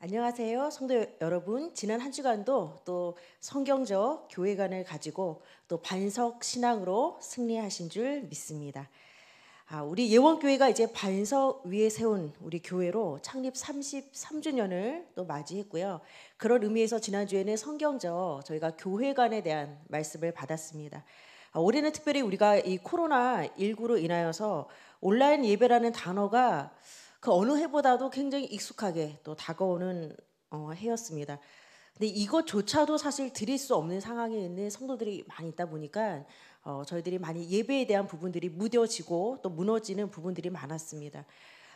안녕하세요, 성도 여러분. 지난 한 주간도 또 성경적 교회관을 가지고 또 반석 신앙으로 승리하신 줄 믿습니다. 아, 우리 예원교회가 이제 반석 위에 세운 우리 교회로 창립 33주년을 또 맞이했고요. 그런 의미에서 지난주에는 성경적 저희가 교회관에 대한 말씀을 받았습니다. 아, 올해는 특별히 우리가 이 코로나19로 인하여서 온라인 예배라는 단어가 그 어느 해보다도 굉장히 익숙하게 또 다가오는 어, 해였습니다. 근데 이것조차도 사실 드릴 수 없는 상황에 있는 성도들이 많이 있다 보니까 어, 저희들이 많이 예배에 대한 부분들이 무뎌지고 또 무너지는 부분들이 많았습니다.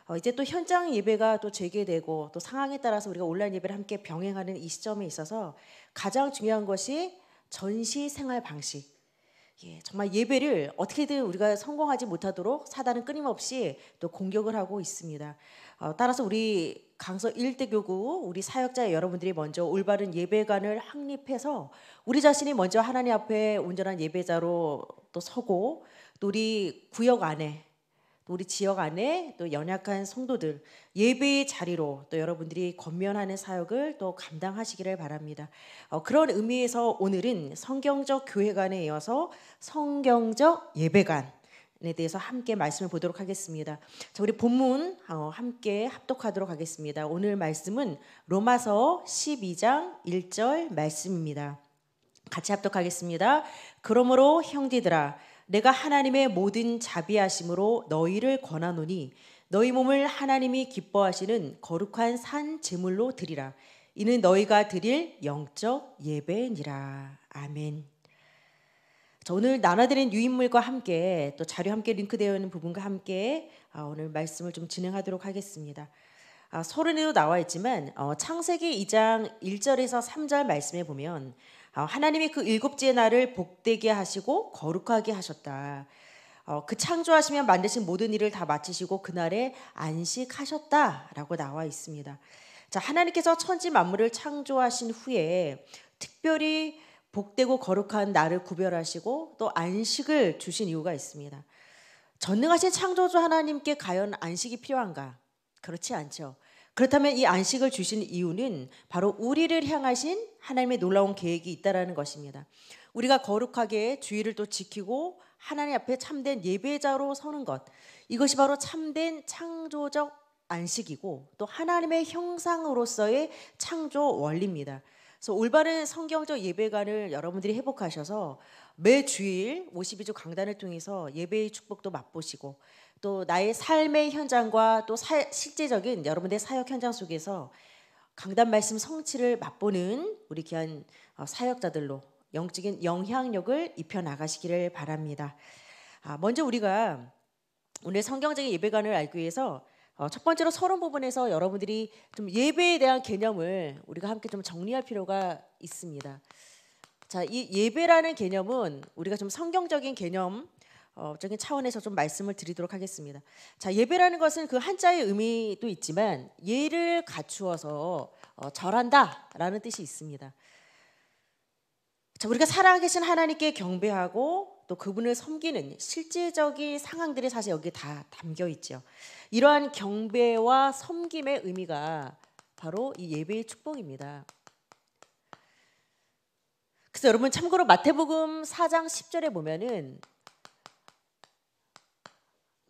어, 이제 또 현장 예배가 또 재개되고 또 상황에 따라서 우리가 온라인 예배를 함께 병행하는 이 시점에 있어서 가장 중요한 것이 전시 생활 방식 예, 정말 예배를 어떻게든 우리가 성공하지 못하도록 사단은 끊임없이 또 공격을 하고 있습니다. 어, 따라서 우리 강서 일대 교구 우리 사역자 여러분들이 먼저 올바른 예배관을 확립해서 우리 자신이 먼저 하나님 앞에 온전한 예배자로 또 서고 또 우리 구역 안에 우리 지역 안에 또 연약한 성도들 예배의 자리로 또 여러분들이 권면하는 사역을 또 감당하시기를 바랍니다. 어, 그런 의미에서 오늘은 성경적 교회관에 이어서 성경적 예배관 에 대해서 함께 말씀을 보도록 하겠습니다. 자, 우리 본문 어, 함께 합독하도록 하겠습니다. 오늘 말씀은 로마서 12장 1절 말씀입니다. 같이 합독하겠습니다. 그러므로 형제들아 내가 하나님의 모든 자비하심으로 너희를 권하노니 너희 몸을 하나님이 기뻐하시는 거룩한 산 제물로 드리라. 이는 너희가 드릴 영적 예배니라. 아멘. 자, 오늘 나눠드린 유인물과 함께 또 자료 함께 링크되어 있는 부분과 함께 아, 오늘 말씀을 좀 진행하도록 하겠습니다. 아, 서른에도 나와 있지만 어, 창세기 2장 1절에서 3절 말씀에 보면 어, 하나님이 그 일곱째 날을 복되게 하시고 거룩하게 하셨다. 어, 그 창조하시면 만드신 모든 일을 다 마치시고 그날에 안식하셨다라고 나와 있습니다. 자, 하나님께서 천지 만물을 창조하신 후에 특별히 복되고 거룩한 나를 구별하시고 또 안식을 주신 이유가 있습니다. 전능하신 창조주 하나님께 과연 안식이 필요한가? 그렇지 않죠. 그렇다면 이 안식을 주신 이유는 바로 우리를 향하신 하나님의 놀라운 계획이 있다라는 것입니다. 우리가 거룩하게 주의를 또 지키고 하나님 앞에 참된 예배자로 서는 것 이것이 바로 참된 창조적 안식이고 또 하나님의 형상으로서의 창조 원리입니다. 그래서 올바른 성경적 예배관을 여러분들이 회복하셔서 매 주일 52주 강단을 통해서 예배의 축복도 맛보시고 또 나의 삶의 현장과 또 사, 실제적인 여러분의 사역 현장 속에서 강단 말씀 성취를 맛보는 우리 귀한 어, 사역자들로 영적인 영향력을 입혀 나가시기를 바랍니다. 아, 먼저 우리가 오늘 성경적인 예배관을 알기 위해서 어, 첫 번째로 서론 부분에서 여러분들이 좀 예배에 대한 개념을 우리가 함께 좀 정리할 필요가 있습니다. 자, 이 예배라는 개념은 우리가 좀 성경적인 개념 어적인 차원에서 좀 말씀을 드리도록 하겠습니다. 자 예배라는 것은 그 한자의 의미도 있지만 예를 갖추어서 어, 절한다라는 뜻이 있습니다. 자 우리가 살아계신 하나님께 경배하고 또 그분을 섬기는 실질적인 상황들이 사실 여기 다 담겨 있죠. 이러한 경배와 섬김의 의미가 바로 이 예배의 축복입니다. 그래서 여러분 참고로 마태복음 4장 10절에 보면은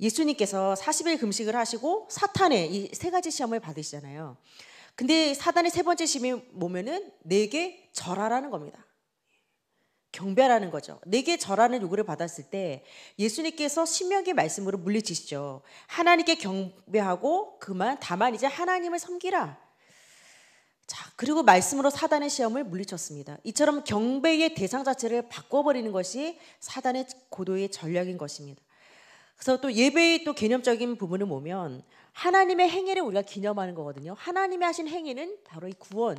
예수님께서 40일 금식을 하시고 사탄의 이 세 가지 시험을 받으시잖아요. 근데 사단의 세 번째 시험이 뭐면은 내게 절하라는 겁니다. 경배라는 거죠. 내게 절하는 요구를 받았을 때 예수님께서 신명기 말씀으로 물리치시죠. 하나님께 경배하고 그만 다만 이제 하나님을 섬기라. 자, 그리고 말씀으로 사단의 시험을 물리쳤습니다. 이처럼 경배의 대상 자체를 바꿔버리는 것이 사단의 고도의 전략인 것입니다. 그래서 또 예배의 또 개념적인 부분을 보면 하나님의 행위를 우리가 기념하는 거거든요. 하나님이 하신 행위는 바로 이 구원,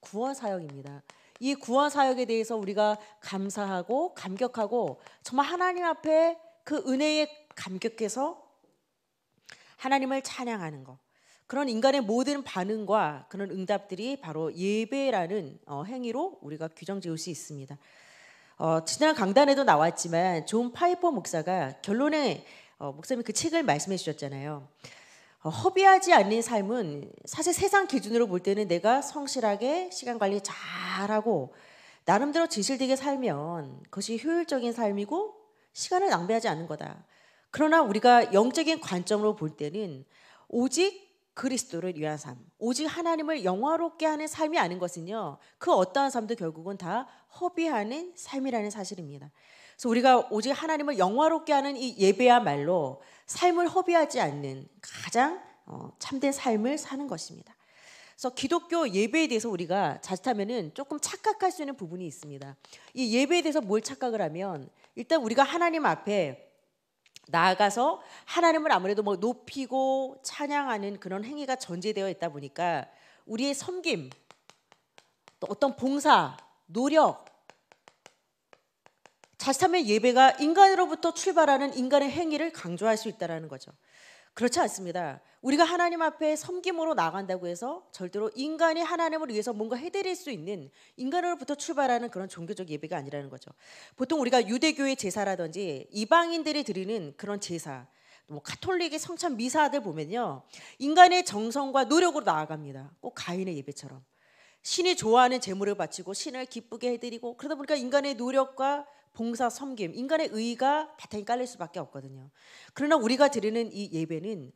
구원 사역입니다. 이 구원 사역에 대해서 우리가 감사하고 감격하고 정말 하나님 앞에 그 은혜에 감격해서 하나님을 찬양하는 거. 그런 인간의 모든 반응과 그런 응답들이 바로 예배라는 어, 행위로 우리가 규정 지을 수 있습니다. 어, 지난 강단에도 나왔지만 존 파이퍼 목사가 결론에 어, 목사님 그 책을 말씀해 주셨잖아요. 어, 허비하지 않는 삶은 사실 세상 기준으로 볼 때는 내가 성실하게 시간 관리 잘하고 나름대로 진실되게 살면 그것이 효율적인 삶이고 시간을 낭비하지 않는 거다. 그러나 우리가 영적인 관점으로 볼 때는 오직 그리스도를 위한 삶. 오직 하나님을 영화롭게 하는 삶이 아닌 것은요. 그 어떠한 삶도 결국은 다 허비하는 삶이라는 사실입니다. 그래서 우리가 오직 하나님을 영화롭게 하는 이 예배야말로 삶을 허비하지 않는 가장 어, 참된 삶을 사는 것입니다. 그래서 기독교 예배에 대해서 우리가 자칫하면은 조금 착각할 수 있는 부분이 있습니다. 이 예배에 대해서 뭘 착각을 하면 일단 우리가 하나님 앞에 나아가서 하나님을 아무래도 뭐 높이고 찬양하는 그런 행위가 전제되어 있다 보니까 우리의 섬김, 또 어떤 봉사, 노력, 자칫하면 예배가 인간으로부터 출발하는 인간의 행위를 강조할 수있다는 거죠. 그렇지 않습니다. 우리가 하나님 앞에 섬김으로 나간다고 해서 절대로 인간이 하나님을 위해서 뭔가 해드릴 수 있는 인간으로부터 출발하는 그런 종교적 예배가 아니라는 거죠. 보통 우리가 유대교의 제사라든지 이방인들이 드리는 그런 제사, 뭐 카톨릭의 성찬 미사들 보면요. 인간의 정성과 노력으로 나아갑니다. 꼭 가인의 예배처럼. 신이 좋아하는 제물을 바치고 신을 기쁘게 해드리고 그러다 보니까 인간의 노력과 봉사 섬김, 인간의 의가 바탕이 깔릴 수밖에 없거든요. 그러나 우리가 드리는 이 예배는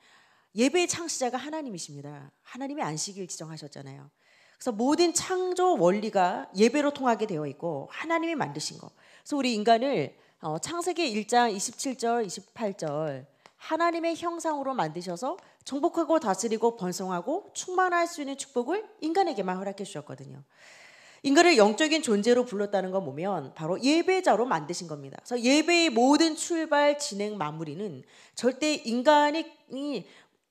예배의 창시자가 하나님이십니다. 하나님이 안식일 지정하셨잖아요. 그래서 모든 창조 원리가 예배로 통하게 되어 있고 하나님이 만드신 거. 그래서 우리 인간을 어, 창세기 1장 27절, 28절 하나님의 형상으로 만드셔서 정복하고 다스리고 번성하고 충만할 수 있는 축복을 인간에게만 허락해 주셨거든요. 인간을 영적인 존재로 불렀다는 거 보면 바로 예배자로 만드신 겁니다. 그래서 예배의 모든 출발, 진행, 마무리는 절대 인간이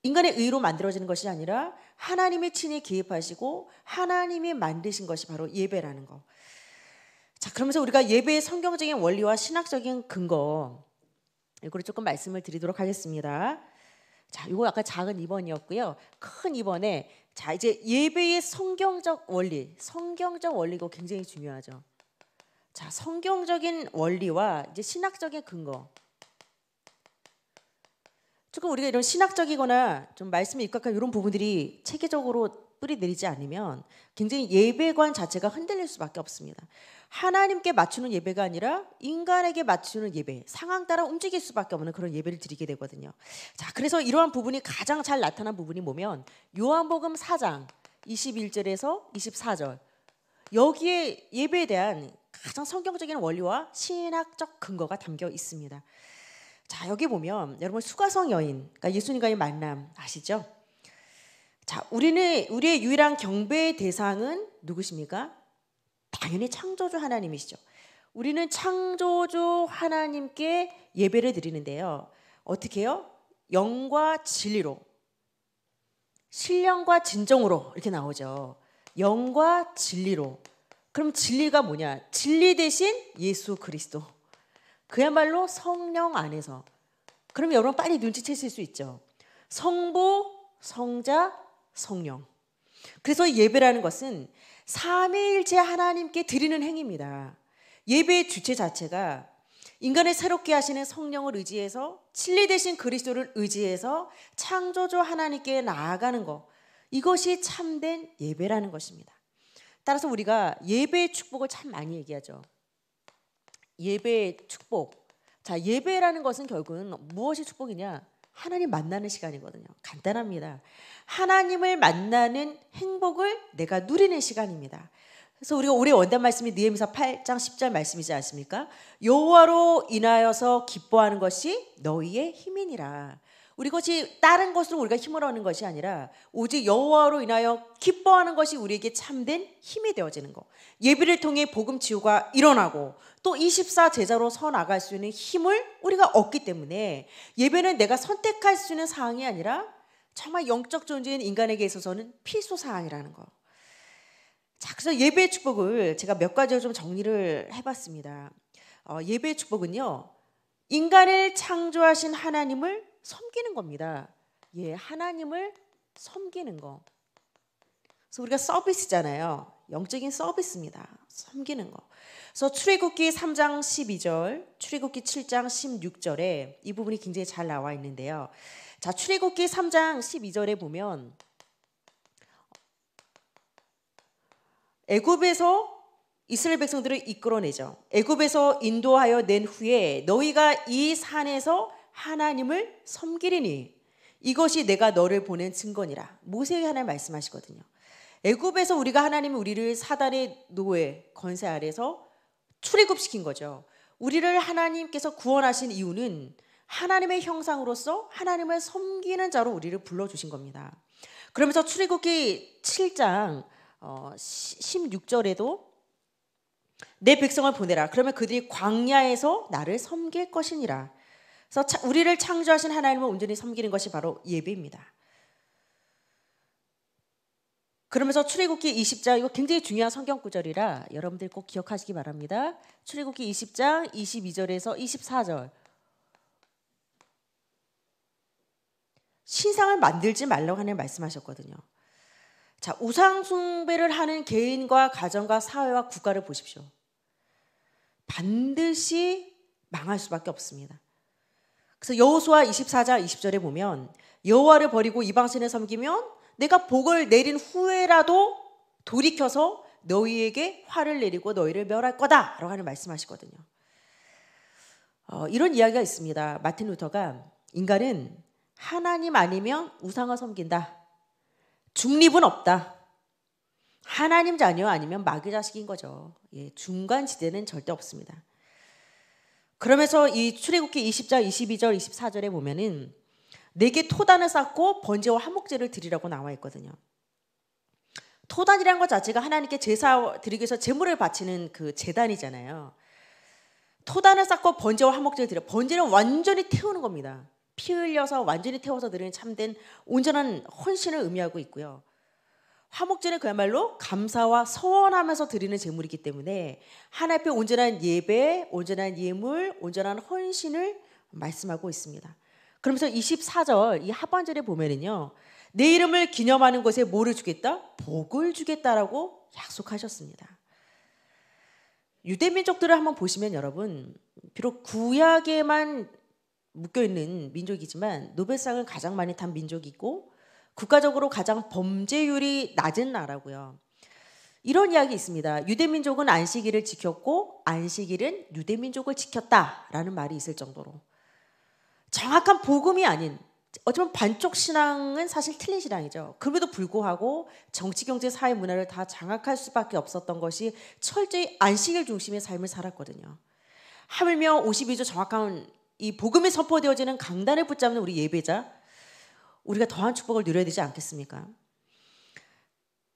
인간의 의로 만들어지는 것이 아니라 하나님의 친히 개입하시고 하나님이 만드신 것이 바로 예배라는 거. 자, 그러면서 우리가 예배의 성경적인 원리와 신학적인 근거 이거를 조금 말씀을 드리도록 하겠습니다. 자, 이거 아까 작은 2번이었고요. 큰 2번에 자, 이제 예배의 성경적 원리, 성경적 원리가 굉장히 중요하죠. 자, 성경적인 원리와 이제 신학적인 근거. 조금 우리가 이런 신학적이거나 좀 말씀에 입각한 이런 부분들이 체계적으로 뿌리 내리지 않으면 굉장히 예배관 자체가 흔들릴 수밖에 없습니다. 하나님께 맞추는 예배가 아니라 인간에게 맞추는 예배, 상황 따라 움직일 수밖에 없는 그런 예배를 드리게 되거든요. 자, 그래서 이러한 부분이 가장 잘 나타난 부분이 뭐면 요한복음 4장 21절에서 24절. 여기에 예배에 대한 가장 성경적인 원리와 신학적 근거가 담겨 있습니다. 자, 여기 보면 여러분 수가성 여인, 그러니까 예수님과의 만남 아시죠? 자, 우리는 우리의 유일한 경배의 대상은 누구십니까? 당연히 창조주 하나님이시죠. 우리는 창조주 하나님께 예배를 드리는데요. 어떻게 해요? 영과 진리로 신령과 진정으로 이렇게 나오죠. 영과 진리로. 그럼 진리가 뭐냐? 진리 대신 예수 그리스도. 그야말로 성령 안에서. 그럼 여러분 빨리 눈치채실 수 있죠. 성부, 성자, 성령. 그래서 예배라는 것은 삼위일체 하나님께 드리는 행위입니다. 예배의 주체 자체가 인간을 새롭게 하시는 성령을 의지해서 진리 대신 그리스도를 의지해서 창조주 하나님께 나아가는 것 이것이 참된 예배라는 것입니다. 따라서 우리가 예배의 축복을 참 많이 얘기하죠. 예배의 축복. 자, 예배라는 것은 결국은 무엇이 축복이냐? 하나님 만나는 시간이거든요. 간단합니다. 하나님을 만나는 행복을 내가 누리는 시간입니다. 그래서 우리가 올해 원단 말씀이 느헤미야 8장 10절 말씀이지 않습니까? 여호와로 인하여서 기뻐하는 것이 너희의 힘이니라. 우리 것이 다른 것으로 우리가 힘을 얻는 것이 아니라 오직 여호와로 인하여 기뻐하는 것이 우리에게 참된 힘이 되어지는 것. 예비를 통해 복음 치유가 일어나고 또 24 제자로 서 나갈 수 있는 힘을 우리가 얻기 때문에 예배는 내가 선택할 수 있는 사항이 아니라 정말 영적 존재인 인간에게 있어서는 필수 사항이라는 것 자, 그래서 예배의 축복을 제가 몇 가지로 좀 정리를 해봤습니다. 어, 예배의 축복은요, 인간을 창조하신 하나님을 섬기는 겁니다. 예, 하나님을 섬기는 거. 그래서 우리가 서비스잖아요. 영적인 서비스입니다. 섬기는 거. 그래서 출애굽기 3장 12절, 출애굽기 7장 16절에 이 부분이 굉장히 잘 나와 있는데요. 자, 출애굽기 3장 12절에 보면 애굽에서 이스라엘 백성들을 이끌어내죠. 애굽에서 인도하여 낸 후에 너희가 이 산에서 하나님을 섬기리니 이것이 내가 너를 보낸 증거니라. 모세의 하나님 말씀하시거든요. 애굽에서 우리가 하나님이 우리를 사단의 노예 건세 아래서 출애굽시킨 거죠. 우리를 하나님께서 구원하신 이유는 하나님의 형상으로서 하나님을 섬기는 자로 우리를 불러 주신 겁니다. 그러면서 출애굽기 7장 16절에도 어, 내 백성을 보내라. 그러면 그들이 광야에서 나를 섬길 것이니라. 그래서 우리를 창조하신 하나님을 온전히 섬기는 것이 바로 예배입니다. 그러면서 출애굽기 20장 이거 굉장히 중요한 성경 구절이라 여러분들 꼭 기억하시기 바랍니다. 출애굽기 20장 22절에서 24절. 신상을 만들지 말라고 하는 말씀하셨거든요. 자, 우상 숭배를 하는 개인과 가정과 사회와 국가를 보십시오. 반드시 망할 수밖에 없습니다. 그래서 여호수아 24장 20절에 보면 여호와를 버리고 이방신을 섬기면 내가 복을 내린 후에라도 돌이켜서 너희에게 화를 내리고 너희를 멸할 거다라고 하는 말씀하시거든요. 어, 이런 이야기가 있습니다. 마틴 루터가 인간은 하나님 아니면 우상을 섬긴다. 중립은 없다. 하나님 자녀 아니면 마귀 자식인 거죠. 예, 중간 지대는 절대 없습니다. 그러면서 이 출애굽기 20장 22절 24절에 보면은 네 개 토단을 쌓고 번제와 화목제를 드리라고 나와 있거든요. 토단이라것 자체가 하나님께 제사 드리기 위해서 제물을 바치는 그 제단이잖아요. 토단을 쌓고 번제와 화목제를 드려. 번제는 완전히 태우는 겁니다. 피 흘려서 완전히 태워서 드리는 참된 온전한 헌신을 의미하고 있고요. 화목제는 그야말로 감사와 서원하면서 드리는 제물이기 때문에 하나님 앞에 온전한 예배, 온전한 예물, 온전한 헌신을 말씀하고 있습니다. 그러면서 24절 이 하반절에 보면은요. 내 이름을 기념하는 것에 뭐를 주겠다? 복을 주겠다라고 약속하셨습니다. 유대 민족들을 한번 보시면 여러분 비록 구약에만 묶여 있는 민족이지만 노벨상을 가장 많이 탄 민족이고 국가적으로 가장 범죄율이 낮은 나라고요. 이런 이야기 있습니다. 유대민족은 안식일을 지켰고 안식일은 유대민족을 지켰다라는 말이 있을 정도로 정확한 복음이 아닌 어쩌면 반쪽 신앙은 사실 틀린 신앙이죠. 그럼에도 불구하고 정치, 경제, 사회, 문화를 다 장악할 수밖에 없었던 것이 철저히 안식일 중심의 삶을 살았거든요. 하물며 52조 정확한 이 복음이 선포되어지는 강단에 붙잡는 우리 예배자 우리가 더한 축복을 누려야 되지 않겠습니까?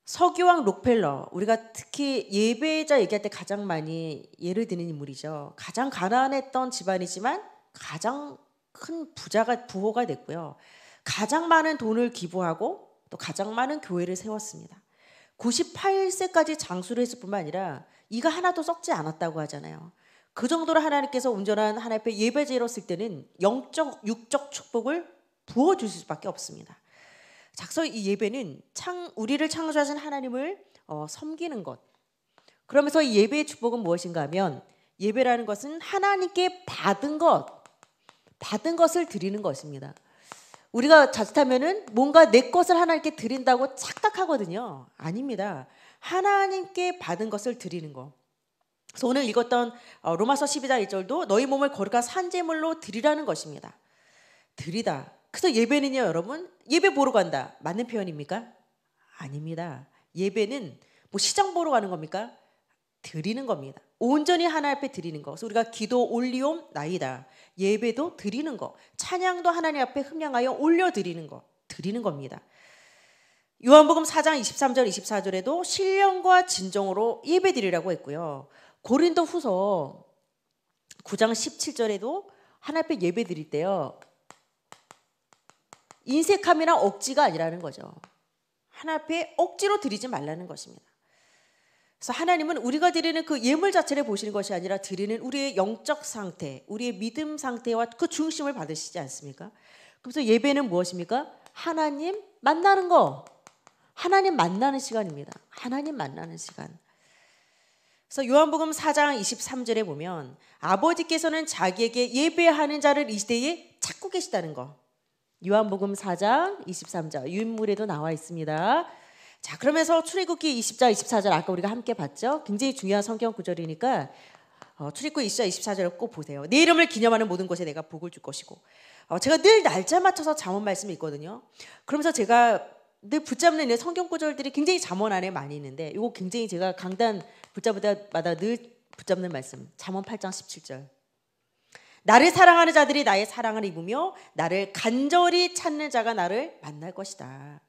서기왕 록펠러 우리가 특히 예배자 얘기할 때 가장 많이 예를 드는 인물이죠. 가장 가난했던 집안이지만 가장 큰 부자가 부호가 됐고요. 가장 많은 돈을 기부하고 또 가장 많은 교회를 세웠습니다. 98세까지 장수를 했을 뿐만 아니라 이가 하나도 썩지 않았다고 하잖아요. 그 정도로 하나님께서 온전한 하나님의 예배제로 쓸 때는 영적 육적 축복을 부어주실 수밖에 없습니다. 작서 이 예배는 창, 우리를 창조하신 하나님을 어, 섬기는 것. 그러면서 이 예배의 축복은 무엇인가 하면 예배라는 것은 하나님께 받은 것, 받은 것을 드리는 것입니다. 우리가 자칫하면은 뭔가 내 것을 하나님께 드린다고 착각하거든요. 아닙니다. 하나님께 받은 것을 드리는 거. 그래서 오늘 읽었던 어, 로마서 12장 1절도 너희 몸을 거룩한 산재물로 드리라는 것입니다. 드리다. 그래서 예배는요, 여러분, 예배 보러 간다. 맞는 표현입니까? 아닙니다. 예배는 뭐 시장 보러 가는 겁니까? 드리는 겁니다. 온전히 하나 앞에 드리는 것. 우리가 기도 올리옴 나이다. 예배도 드리는 것. 찬양도 하나님 앞에 흠양하여 올려 드리는 것. 드리는 겁니다. 요한복음 4장 23절 24절에도 신령과 진정으로 예배 드리라고 했고요. 고린도 후서 9장 17절에도 하나 앞에 예배 드릴 때요. 인색함이나 억지가 아니라는 거죠. 하나님 앞에 억지로 드리지 말라는 것입니다. 그래서 하나님은 우리가 드리는 그 예물 자체를 보시는 것이 아니라 드리는 우리의 영적 상태, 우리의 믿음 상태와 그 중심을 받으시지 않습니까? 그래서 예배는 무엇입니까? 하나님 만나는 거. 하나님 만나는 시간입니다. 하나님 만나는 시간. 그래서 요한복음 4장 23절에 보면 아버지께서는 자기에게 예배하는 자를 이 시대에 찾고 계시다는 거. 요한복음 4장 23절 유인물에도 나와 있습니다. 자, 그러면서 출애굽기 20장 24절 아까 우리가 함께 봤죠? 굉장히 중요한 성경 구절이니까 어, 출애굽기 20장 24절을 꼭 보세요. 내 이름을 기념하는 모든 곳에 내가 복을 줄 것이고. 어, 제가 늘 날짜 맞춰서 잠언 말씀이 있거든요. 그러면서 제가 늘 붙잡는 성경 구절들이 굉장히 잠언 안에 많이 있는데 이거 굉장히 제가 강단 붙잡을 때마다 늘 붙잡는 말씀. 잠언 8장 17절. 나를 사랑하는 자들이 나의 사랑을 입으며 나를 간절히 찾는 자가 나를 만날 것이다.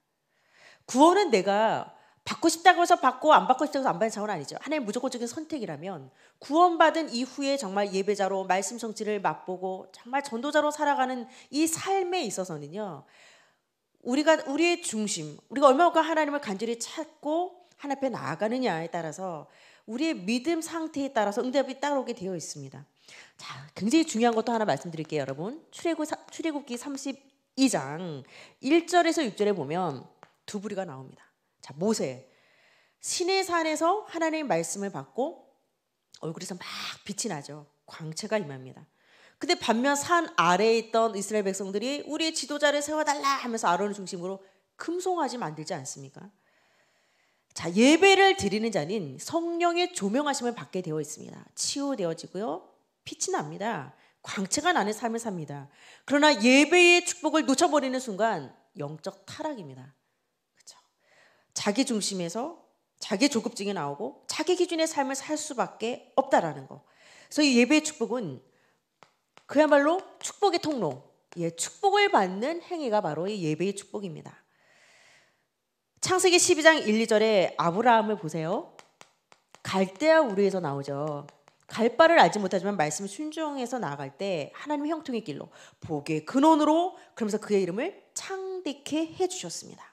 구원은 내가 받고 싶다고 해서 받고 안 받고 싶다고 해서 안 받는 상황은 아니죠. 하나의 무조건적인 선택이라면 구원받은 이후에 정말 예배자로 말씀 성취를 맛보고 정말 전도자로 살아가는 이 삶에 있어서는요. 우리가 우리의 중심, 우리가 얼마나 하나님을 간절히 찾고 하나님 앞에 나아가느냐에 따라서 우리의 믿음 상태에 따라서 응답이 따라오게 되어 있습니다. 자, 굉장히 중요한 것도 하나 말씀드릴게요, 여러분. 출애굽 기 32장 1절에서 6절에 보면 두 부리가 나옵니다. 자, 모세 신의 산에서 하나님의 말씀을 받고 얼굴에서 막 빛이 나죠. 광채가 임합니다. 근데 반면 산 아래에 있던 이스라엘 백성들이 우리의 지도자를 세워달라 하면서 아론을 중심으로 금송하지 만들지 않습니까? 자, 예배를 드리는 자는 성령의 조명하심을 받게 되어 있습니다. 치유되어지고요. 빛이 납니다. 광채가 나는 삶을 삽니다. 그러나 예배의 축복을 놓쳐버리는 순간 영적 타락입니다. 자기 중심에서 자기 조급증이 나오고 자기 기준의 삶을 살 수밖에 없다라는 거. 그래서 이 예배의 축복은 그야말로 축복의 통로, 예, 축복을 받는 행위가 바로 이 예배의 축복입니다. 창세기 12장 1, 2절에 아브라함을 보세요. 갈대아 우르에서 나오죠. 갈 바를 알지 못하지만 말씀을 순종해서 나아갈 때 하나님의 형통의 길로 복의 근원으로 그러면서 그의 이름을 창대케 해 주셨습니다.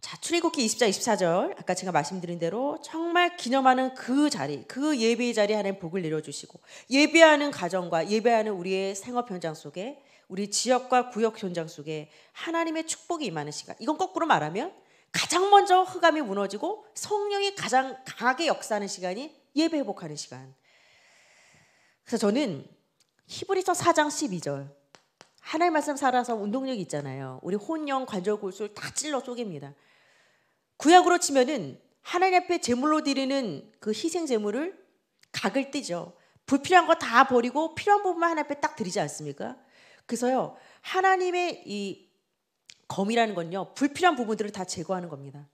자, 출애굽기 20장 24절 아까 제가 말씀드린 대로 정말 기념하는 그 자리, 그예배 자리 하나님 복을 내려 주시고 예배하는 가정과 예배하는 우리의 생업 현장 속에 우리 지역과 구역 현장 속에 하나님의 축복이 임하는 시간. 이건 거꾸로 말하면 가장 먼저 흑암이 무너지고 성령이 가장 강하게 역사하는 시간이 예배 회복하는 시간. 그래서 저는 히브리서 4장 12절 하나님 말씀 살아서 운동력 이 있잖아요. 우리 혼영 관절 골수를 다 찔러 쪼갭니다. 구약으로 치면은 하나님 앞에 제물로 드리는 그 희생 제물을 각을 뜨죠. 불필요한 거 다 버리고 필요한 부분만 하나님 앞에 딱 드리지 않습니까? 그래서요 하나님의 이 검이라는 건요. 불필요한 부분들을 다 제거하는 겁니다.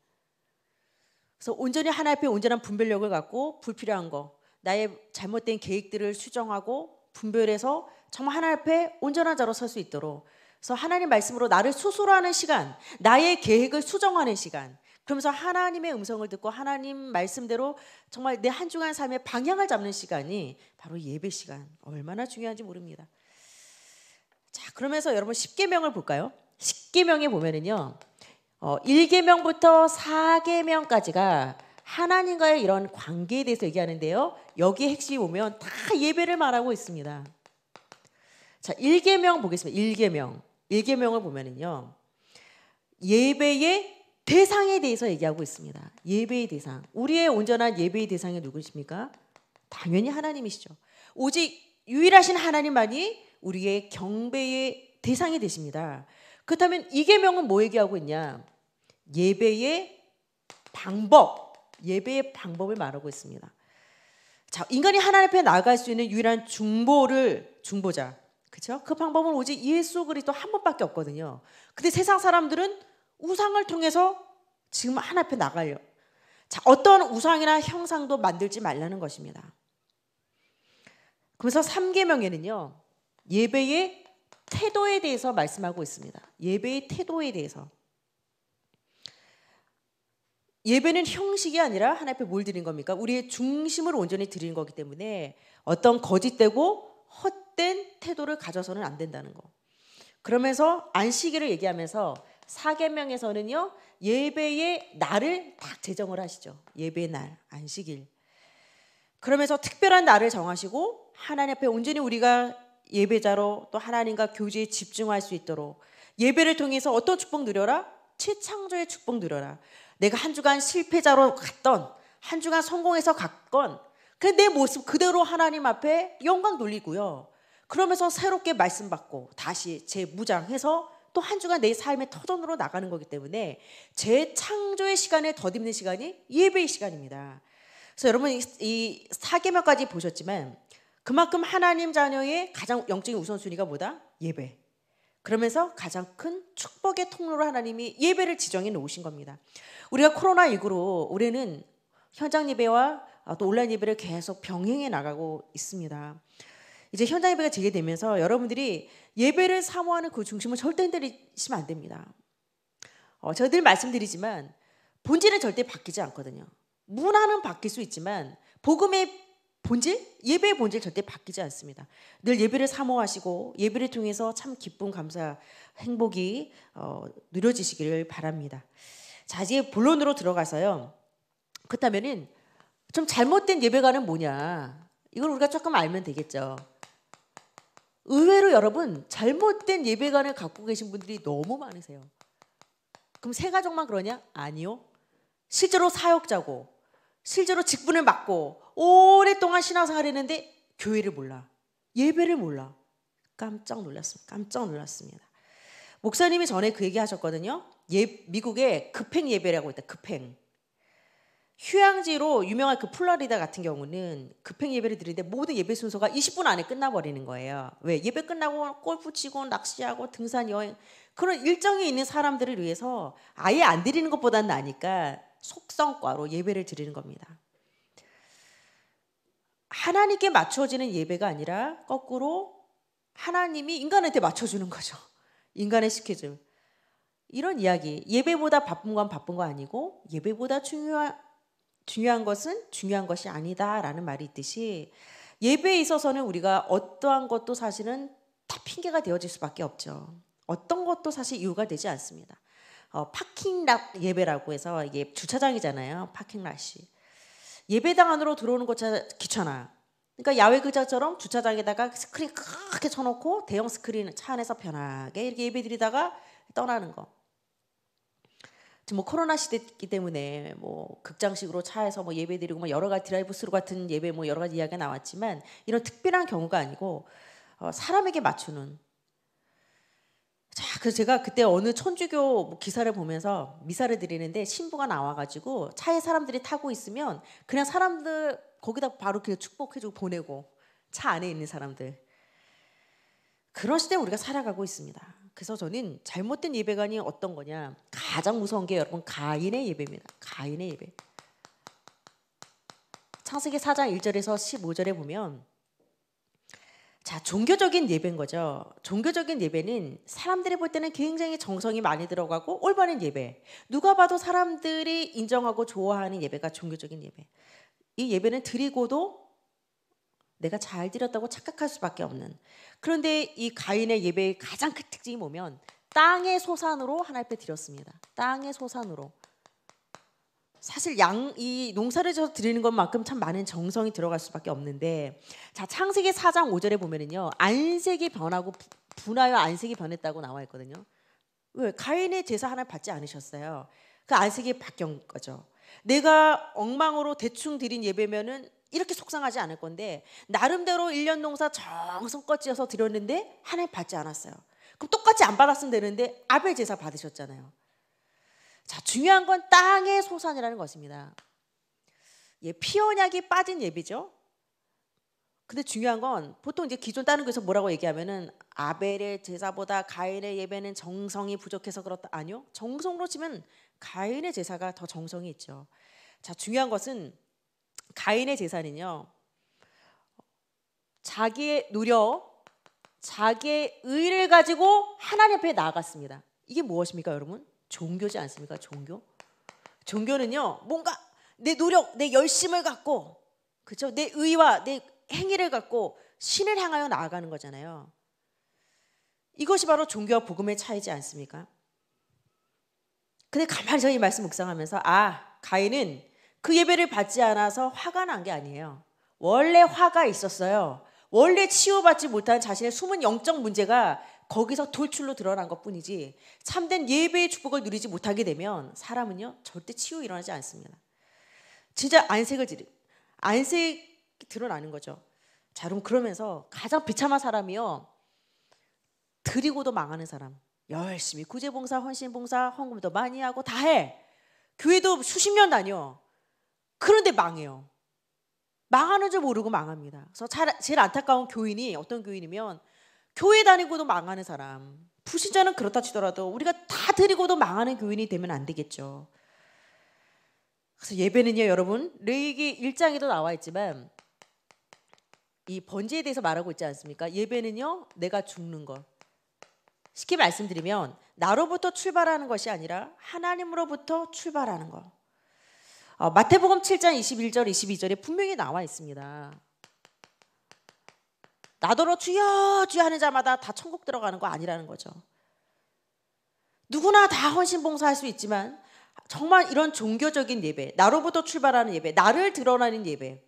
그래서 온전히 하나 앞에 온전한 분별력을 갖고 불필요한 거, 나의 잘못된 계획들을 수정하고 분별해서 정말 하나 앞에 온전한 자로 설 수 있도록 그래서 하나님 말씀으로 나를 수술하는 시간, 나의 계획을 수정하는 시간. 그러면서 하나님의 음성을 듣고 하나님 말씀대로 정말 내한 주간 삶의 방향을 잡는 시간이 바로 예배 시간. 얼마나 중요한지 모릅니다. 자, 그러면서 여러분 1 0계명을 볼까요? 1 0계명에 보면은요. 어, 1계명부터 4계명까지가 하나님과의 이런 관계에 대해서 얘기하는데요. 여기 핵심이 보면 다 예배를 말하고 있습니다. 자, 1계명 보겠습니다. 1계명. 1계명을 보면은요. 예배의 대상에 대해서 얘기하고 있습니다. 예배의 대상. 우리의 온전한 예배의 대상이 누구십니까? 당연히 하나님이시죠. 오직 유일하신 하나님만이 우리의 경배의 대상이 되십니다. 그렇다면 이계명은 뭐 얘기하고 있냐? 예배의 방법, 예배의 방법을 말하고 있습니다. 자, 인간이 하나님 앞에 나아갈 수 있는 유일한 중보를 중보자. 그렇죠? 그 방법은 오직 예수 그리스도 한 번밖에 없거든요. 근데 세상 사람들은 우상을 통해서 지금 하나님 앞에 나가요 자, 어떤 우상이나 형상도 만들지 말라는 것입니다. 그래서 3계명에는요. 예배의 태도에 대해서 말씀하고 있습니다. 예배의 태도에 대해서. 예배는 형식이 아니라 하나님 앞에 뭘 드린 겁니까? 우리의 중심을 온전히 드리는 거기 때문에 어떤 거짓되고 헛된 태도를 가져서는 안 된다는 거. 그러면서 안식일을 얘기하면서 사계명에서는요 예배의 날을 딱 제정을 하시죠. 예배 의날 안식일. 그러면서 특별한 날을 정하시고 하나님 앞에 온전히 우리가 예배자로 또 하나님과 교제에 집중할 수 있도록 예배를 통해서 어떤 축복 누려라? 최창조의 축복 누려라. 내가 한 주간 실패자로 갔던 한 주간 성공해서 갔건 그 내 모습 그대로 하나님 앞에 영광 돌리고요. 그러면서 새롭게 말씀 받고 다시 재무장해서 또 한 주간 내 삶의 터전으로 나가는 거기 때문에 재창조의 시간에 더듬는 시간이 예배의 시간입니다. 그래서 여러분 이 사계명까지 보셨지만 그만큼 하나님 자녀의 가장 영적인 우선순위가 뭐다? 예배. 그러면서 가장 큰 축복의 통로로 하나님이 예배를 지정해 놓으신 겁니다. 우리가 코로나 이후로 올해는 현장 예배와 또 온라인 예배를 계속 병행해 나가고 있습니다. 이제 현장 예배가 재개되면서 여러분들이 예배를 사모하는 그 중심을 절대 흔들리시면 안 됩니다. 어, 저희들 말씀드리지만 본질은 절대 바뀌지 않거든요. 문화는 바뀔 수 있지만 복음의 본질 예배의 본질 절대 바뀌지 않습니다. 늘 예배를 사모하시고 예배를 통해서 참 기쁨 감사 행복이 어, 누려지시기를 바랍니다. 자 이제 본론으로 들어가서요. 그렇다면은 좀 잘못된 예배관은 뭐냐? 이걸 우리가 조금 알면 되겠죠. 의외로 여러분 잘못된 예배관을 갖고 계신 분들이 너무 많으세요. 그럼 새 가족만 그러냐? 아니요. 실제로 사역자고 실제로 직분을 맡고 오랫동안 신앙생활 했는데 교회를 몰라. 예배를 몰라. 깜짝 놀랐습니다. 깜짝 놀랐습니다. 목사님이 전에 그 얘기 하셨거든요. 예, 미국에 급행 예배라고 있다. 급행. 휴양지로 유명한 그 플로리다 같은 경우는 급행 예배를 드리는데 모든 예배 순서가 20분 안에 끝나버리는 거예요. 왜? 예배 끝나고 골프 치고 낚시하고 등산 여행 그런 일정이 있는 사람들을 위해서 아예 안 드리는 것보다는 나니까 속성과로 예배를 드리는 겁니다. 하나님께 맞춰지는 예배가 아니라 거꾸로 하나님이 인간한테 맞춰주는 거죠. 인간의 시키즘. 이런 이야기. 예배보다 바쁜 건 바쁜 거 아니고 예배보다 중요한 중요한 것은 중요한 것이 아니다라는 말이 있듯이 예배에 있어서는 우리가 어떠한 것도 사실은 다 핑계가 되어질 수밖에 없죠. 어떤 것도 사실 이유가 되지 않습니다. 어, 파킹락 예배라고 해서 이게 주차장이잖아요. 파킹락이 예배당 안으로 들어오는 것조차 귀찮아. 그러니까 야외 그자처럼 주차장에다가 스크린 크게 쳐놓고 대형 스크린 차 안에서 편하게 이렇게 예배 드리다가 떠나는 거. 지금 뭐 코로나 시대이기 때문에 뭐 극장식으로 차에서 뭐 예배 드리고 뭐 여러 가지 드라이브 스루 같은 예배 뭐 여러 가지 이야기가 나왔지만 이런 특별한 경우가 아니고 어, 사람에게 맞추는 자, 그래서 제가 그때 어느 천주교 뭐 기사를 보면서 미사를 드리는데 신부가 나와가지고 차에 사람들이 타고 있으면 그냥 사람들 거기다 바로 그냥 축복해주고 보내고 차 안에 있는 사람들. 그런 시대 우리가 살아가고 있습니다. 그래서 저는 잘못된 예배관이 어떤 거냐. 가장 무서운 게 여러분 가인의 예배입니다. 가인의 예배. 창세기 4장 1절에서 15절에 보면 자, 종교적인 예배인 거죠. 종교적인 예배는 사람들이 볼 때는 굉장히 정성이 많이 들어가고 올바른 예배. 누가 봐도 사람들이 인정하고 좋아하는 예배가 종교적인 예배. 이 예배는 드리고도 내가 잘 드렸다고 착각할 수밖에 없는. 그런데 이 가인의 예배의 가장 큰 특징이 뭐면 땅의 소산으로 하나님 앞에 드렸습니다. 땅의 소산으로. 사실 양 이 농사를 져서 드리는 것만큼 참 많은 정성이 들어갈 수밖에 없는데 자 창세기 4장 5절에 보면은요 안색이 변하고 분하여 안색이 변했다고 나와 있거든요. 왜 가인의 제사 하나 받지 않으셨어요? 그 안색이 바뀐 거죠. 내가 엉망으로 대충 드린 예배면은 이렇게 속상하지 않을 건데 나름대로 1년 농사 정성껏 지어서 드렸는데 하나님 받지 않았어요. 그럼 똑같이 안 받았으면 되는데 아벨 제사 받으셨잖아요. 자, 중요한 건 땅의 소산이라는 것입니다. 예, 피언약이 빠진 예비죠. 근데 중요한 건 보통 이제 기존 다른 곳에서 뭐라고 얘기하면은 아벨의 제사보다 가인의 예배는 정성이 부족해서 그렇다. 아니요. 정성으로 치면 가인의 제사가 더 정성이 있죠. 자, 중요한 것은 가인의 제사는요. 자기의 노력, 자기의 의를 가지고 하나님 앞에 나아갔습니다. 이게 무엇입니까, 여러분? 종교지 않습니까? 종교. 종교는요, 뭔가 내 노력, 내 열심을 갖고, 그쵸내 의와 내 행위를 갖고 신을 향하여 나아가는 거잖아요. 이것이 바로 종교와 복음의 차이지 않습니까? 근데 가만히 저이 말씀 묵상하면서, 아, 가인은 그 예배를 받지 않아서 화가 난 게 아니에요. 원래 화가 있었어요. 원래 치유받지 못한 자신의 숨은 영적 문제가 거기서 돌출로 드러난 것뿐이지 참된 예배의 축복을 누리지 못하게 되면 사람은요 절대 치유 일어나지 않습니다. 진짜 안색을 지르 안색 드러나는 거죠. 자 그럼 그러면서 가장 비참한 사람이요 드리고도 망하는 사람 열심히 구제봉사 헌신봉사 헌금도 많이 하고 다 해 교회도 수십 년 다녀 그런데 망해요. 망하는 줄 모르고 망합니다. 그래서 제일 안타까운 교인이 어떤 교인이면 교회 다니고도 망하는 사람, 부신자는 그렇다 치더라도 우리가 다 드리고도 망하는 교인이 되면 안 되겠죠. 그래서 예배는요, 여러분, 레이기 1장에도 나와 있지만 이 번제에 대해서 말하고 있지 않습니까? 예배는요, 내가 죽는 것. 쉽게 말씀드리면 나로부터 출발하는 것이 아니라 하나님으로부터 출발하는 것. 어, 마태복음 7장 21절, 22절에 분명히 나와 있습니다. 나더러 주여 주여 하는 자마다 다 천국 들어가는 거 아니라는 거죠. 누구나 다 헌신 봉사할 수 있지만 정말 이런 종교적인 예배, 나로부터 출발하는 예배, 나를 드러나는 예배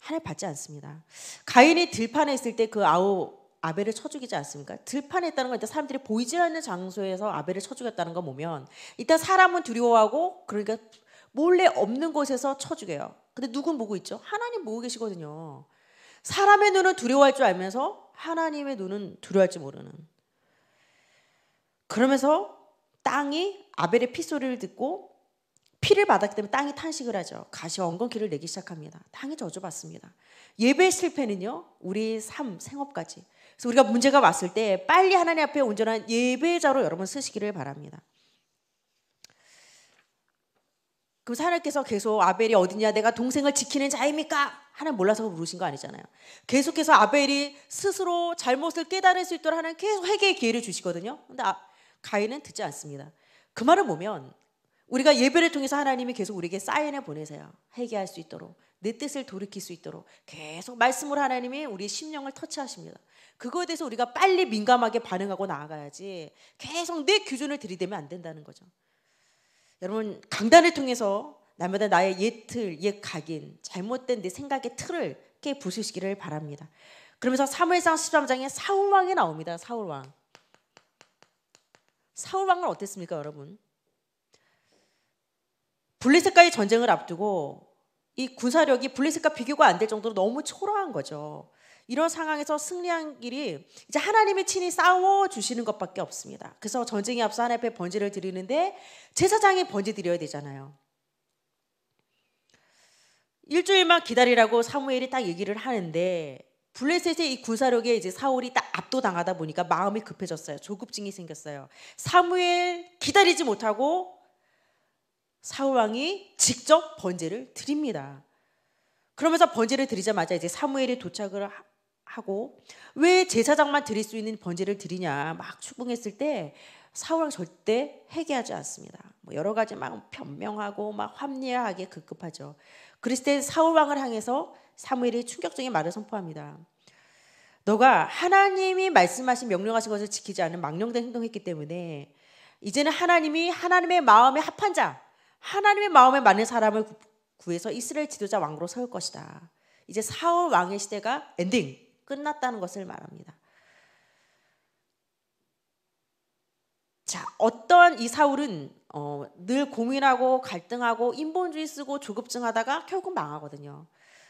하나님 받지 않습니다. 가인이 들판에 있을 때 그 아우 아벨을 쳐 죽이지 않습니까? 들판에 있다는 건 일단 사람들이 보이지 않는 장소에서 아벨을 쳐 죽였다는 거 보면 일단 사람은 두려워하고 그러니까 몰래 없는 곳에서 쳐 죽여요. 근데 누군 보고 있죠? 하나님 보고 계시거든요. 사람의 눈은 두려워할 줄 알면서 하나님의 눈은 두려워할 줄 모르는. 그러면서 땅이 아벨의 피 소리를 듣고 피를 받았기 때문에 땅이 탄식을 하죠. 가시와 엉겅퀴를 내기 시작합니다. 땅이 저주받습니다. 예배 실패는요. 우리 삶, 생업까지. 그래서 우리가 문제가 왔을 때 빨리 하나님 앞에 온전한 예배자로 여러분 쓰시기를 바랍니다. 그럼 하나님께서 계속 아벨이 어디냐 내가 동생을 지키는 자입니까? 하나님 몰라서 물으신 거 아니잖아요. 계속해서 아벨이 스스로 잘못을 깨달을 수 있도록 하나님 계속 회개의 기회를 주시거든요. 근데 아, 가인은 듣지 않습니다. 그 말을 보면 우리가 예배를 통해서 하나님이 계속 우리에게 사인을 보내세요. 회개할 수 있도록 내 뜻을 돌이킬 수 있도록 계속 말씀으로 하나님이 우리의 심령을 터치하십니다. 그거에 대해서 우리가 빨리 민감하게 반응하고 나아가야지 계속 내 기준을 들이대면 안 된다는 거죠. 여러분 강단을 통해서 남마다 나의 옛 틀, 옛 각인, 잘못된 내 생각의 틀을 깨 부수시기를 바랍니다. 그러면서 사무엘상 13장에 사울왕이 나옵니다. 사울왕. 사울왕은 어땠습니까, 여러분? 블레셋과의 전쟁을 앞두고 이 군사력이 블레셋과 비교가 안 될 정도로 너무 초라한 거죠. 이런 상황에서 승리한 길이 이제 하나님이 친히 싸워 주시는 것밖에 없습니다. 그래서 전쟁이 앞서 하나님 앞에 번지를 드리는데 제사장이 번지 드려야 되잖아요. 일주일만 기다리라고 사무엘이 딱 얘기를 하는데 블레셋의 이 군사력에 이제 사울이 딱 압도당하다 보니까 마음이 급해졌어요. 조급증이 생겼어요. 사무엘 기다리지 못하고 사울 왕이 직접 번제를 드립니다. 그러면서 번제를 드리자마자 이제 사무엘이 도착을 하고 왜 제사장만 드릴 수 있는 번제를 드리냐 막 추궁했을 때 사울왕 절대 해결하지 않습니다. 뭐 여러 가지 막 변명하고 막 합리화하게 급급하죠. 그리스도때 사울왕을 향해서 사무엘이 충격적인 말을 선포합니다. 너가 하나님이 말씀하신 명령하신 것을 지키지 않은 망령된 행동했기 때문에 이제는 하나님이 하나님의 마음에 합한 자, 하나님의 마음에 맞는 사람을 구해서 이스라엘 지도자 왕으로 세울 것이다. 이제 사울 왕의 시대가 엔딩. 끝났다는 것을 말합니다. 자, 어떤 이 사울은 어, 늘 고민하고 갈등하고 인본주의 쓰고 조급증하다가 결국 망하거든요.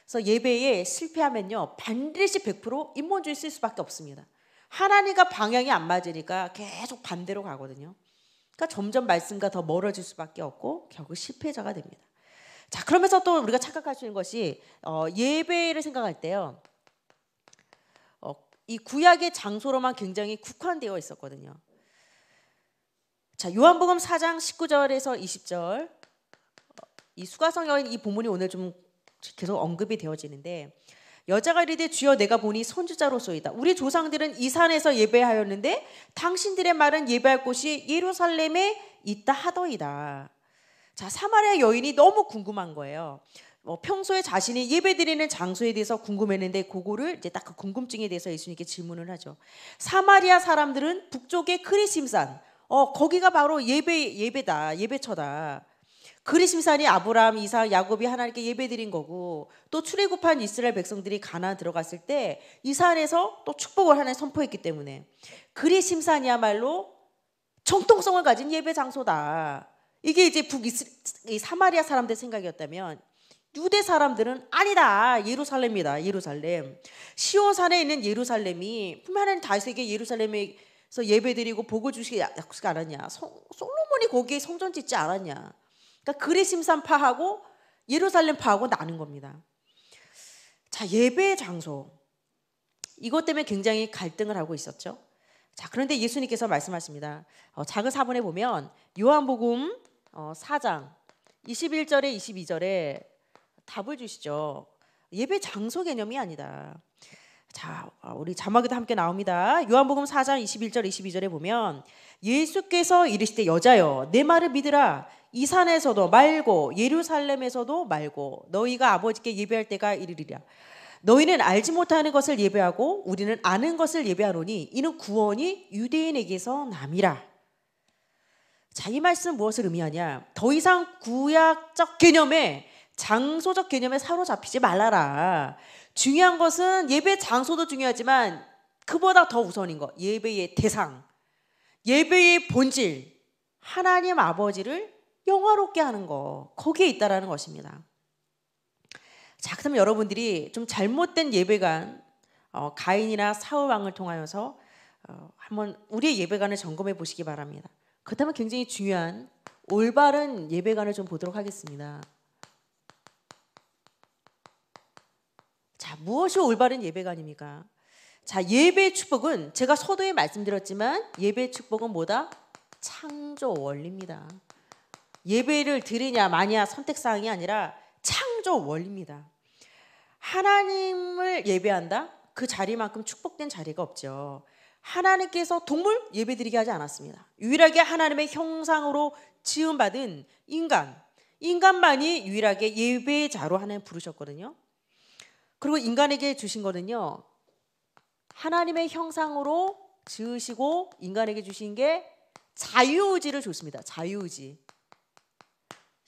그래서 예배에 실패하면요 반드시 100% 인본주의 쓸 수밖에 없습니다. 하나님과 방향이 안 맞으니까 계속 반대로 가거든요. 그러니까 점점 말씀과 더 멀어질 수밖에 없고 결국 실패자가 됩니다. 자 그러면서 또 우리가 착각할 수 있는 것이 어, 예배를 생각할 때요. 이 구약의 장소로만 굉장히 국한되어 있었거든요. 자, 요한복음 4장 19절에서 20절 이 수가성 여인 이 본문이 오늘 좀 계속 언급이 되어지는데 여자가 이르되 주여 내가 보니 선지자로서이다. 우리 조상들은 이 산에서 예배하였는데 당신들의 말은 예배할 곳이 예루살렘에 있다 하더이다. 자, 사마리아 여인이 너무 궁금한 거예요. 뭐 평소에 자신이 예배드리는 장소에 대해서 궁금했는데 그거를 이제 딱 그 궁금증에 대해서 예수님께 질문을 하죠. 사마리아 사람들은 북쪽의 크리심산, 어 거기가 바로 예배 예배다 예배처다. 그리심산이 아브라함, 이삭, 야곱이 하나님께 예배드린 거고 또 출애굽한 이스라엘 백성들이 가나안 들어갔을 때 이 산에서 또 축복을 하나 선포했기 때문에 그리심산이야말로 정통성을 가진 예배 장소다. 이게 이제 북이 사마리아 사람들 생각이었다면 유대 사람들은 아니다. 예루살렘이다. 예루살렘. 시오산에 있는 예루살렘이 분명 하다세계 예루살렘에서 예배드리고 복을 주시기 약속 안 하냐. 솔로몬이 거기에 성전 짓지 않았냐. 그러니까 그리심산파하고 예루살렘파하고 나는 겁니다. 자, 예배 장소. 이것 때문에 굉장히 갈등을 하고 있었죠. 자, 그런데 예수님께서 말씀하십니다. 어, 작은 사본에 보면 요한복음 어, 4장 21절에 22절에 답을 주시죠. 예배 장소 개념이 아니다. 자, 어, 우리 자막에도 함께 나옵니다. 요한복음 4장 21절 22절에 보면 예수께서 이르시되 여자여 내 말을 믿으라 이 산에서도 말고 예루살렘에서도 말고 너희가 아버지께 예배할 때가 이르리라. 너희는 알지 못하는 것을 예배하고 우리는 아는 것을 예배하노니 이는 구원이 유대인에게서 남이라. 자, 이 말씀은 무엇을 의미하냐? 더 이상 구약적 개념에 장소적 개념에 사로잡히지 말라라. 중요한 것은 예배 장소도 중요하지만 그보다 더 우선인 것 예배의 대상, 예배의 본질, 하나님 아버지를 영화롭게 하는 거 거기에 있다라는 것입니다. 자, 그럼 여러분들이 좀 잘못된 예배관 어, 가인이나 사우 왕을 통하여서 어, 한번 우리의 예배관을 점검해 보시기 바랍니다. 그렇다면 굉장히 중요한 올바른 예배관을 좀 보도록 하겠습니다. 자, 무엇이 올바른 예배가 아닙니까? 자, 예배의 축복은 제가 서도에 말씀드렸지만 예배의 축복은 뭐다? 창조 원리입니다. 예배를 드리냐 마냐 선택 사항이 아니라 창조 원리입니다. 하나님을 예배한다? 그 자리만큼 축복된 자리가 없죠. 하나님께서 동물 예배드리게 하지 않았습니다. 유일하게 하나님의 형상으로 지음받은 인간, 인간만이 유일하게 예배자로 하나님 부르셨거든요. 그리고 인간에게 주신 거는요. 하나님의 형상으로 지으시고 인간에게 주신 게 자유의지를 줬습니다. 자유의지.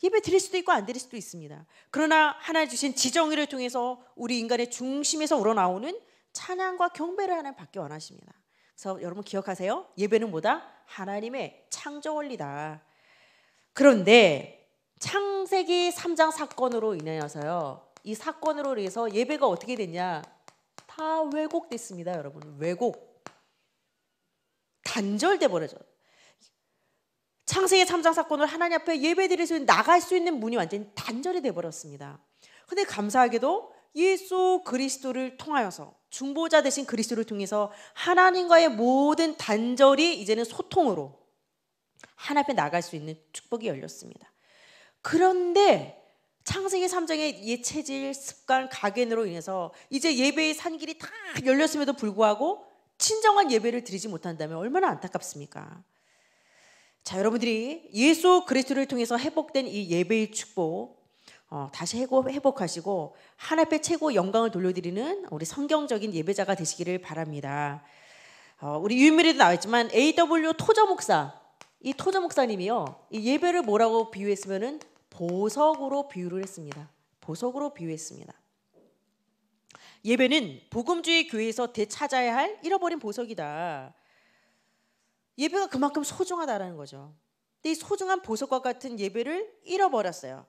예배 드릴 수도 있고 안 드릴 수도 있습니다. 그러나 하나님 주신 지정의를 통해서 우리 인간의 중심에서 우러나오는 찬양과 경배를 하나님 받기 원하십니다. 그래서 여러분 기억하세요. 예배는 뭐다? 하나님의 창조 원리다. 그런데 창세기 3장 사건으로 인하여서요. 이 사건으로 인해서 예배가 어떻게 됐냐? 다 왜곡됐습니다, 여러분. 왜곡. 단절돼 버려져. 창세기 3장 사건을 하나님 앞에 예배드릴 수 있는 나갈 수 있는 문이 완전히 단절이 돼 버렸습니다. 근데 감사하게도 예수 그리스도를 통하여서 중보자 대신 그리스도를 통해서 하나님과의 모든 단절이 이제는 소통으로 하나 님 앞에 나갈 수 있는 축복이 열렸습니다. 그런데 창세기 3장의 예체질, 습관, 각인으로 인해서 이제 예배의 산길이 다 열렸음에도 불구하고 친정한 예배를 드리지 못한다면 얼마나 안타깝습니까? 자, 여러분들이 예수 그리스도를 통해서 회복된 이 예배의 축복 어, 다시 회복하시고 하나 앞에 최고 영광을 돌려드리는 우리 성경적인 예배자가 되시기를 바랍니다. 어, 우리 유미리도 나와있지만 A.W. 토저 목사 이 토저 목사님이요 이 예배를 뭐라고 비유했으면은 보석으로 비유를 했습니다. 보석으로 비유했습니다. 예배는 복음주의 교회에서 되찾아야 할 잃어버린 보석이다. 예배가 그만큼 소중하다라는 거죠. 근데 이 소중한 보석과 같은 예배를 잃어버렸어요.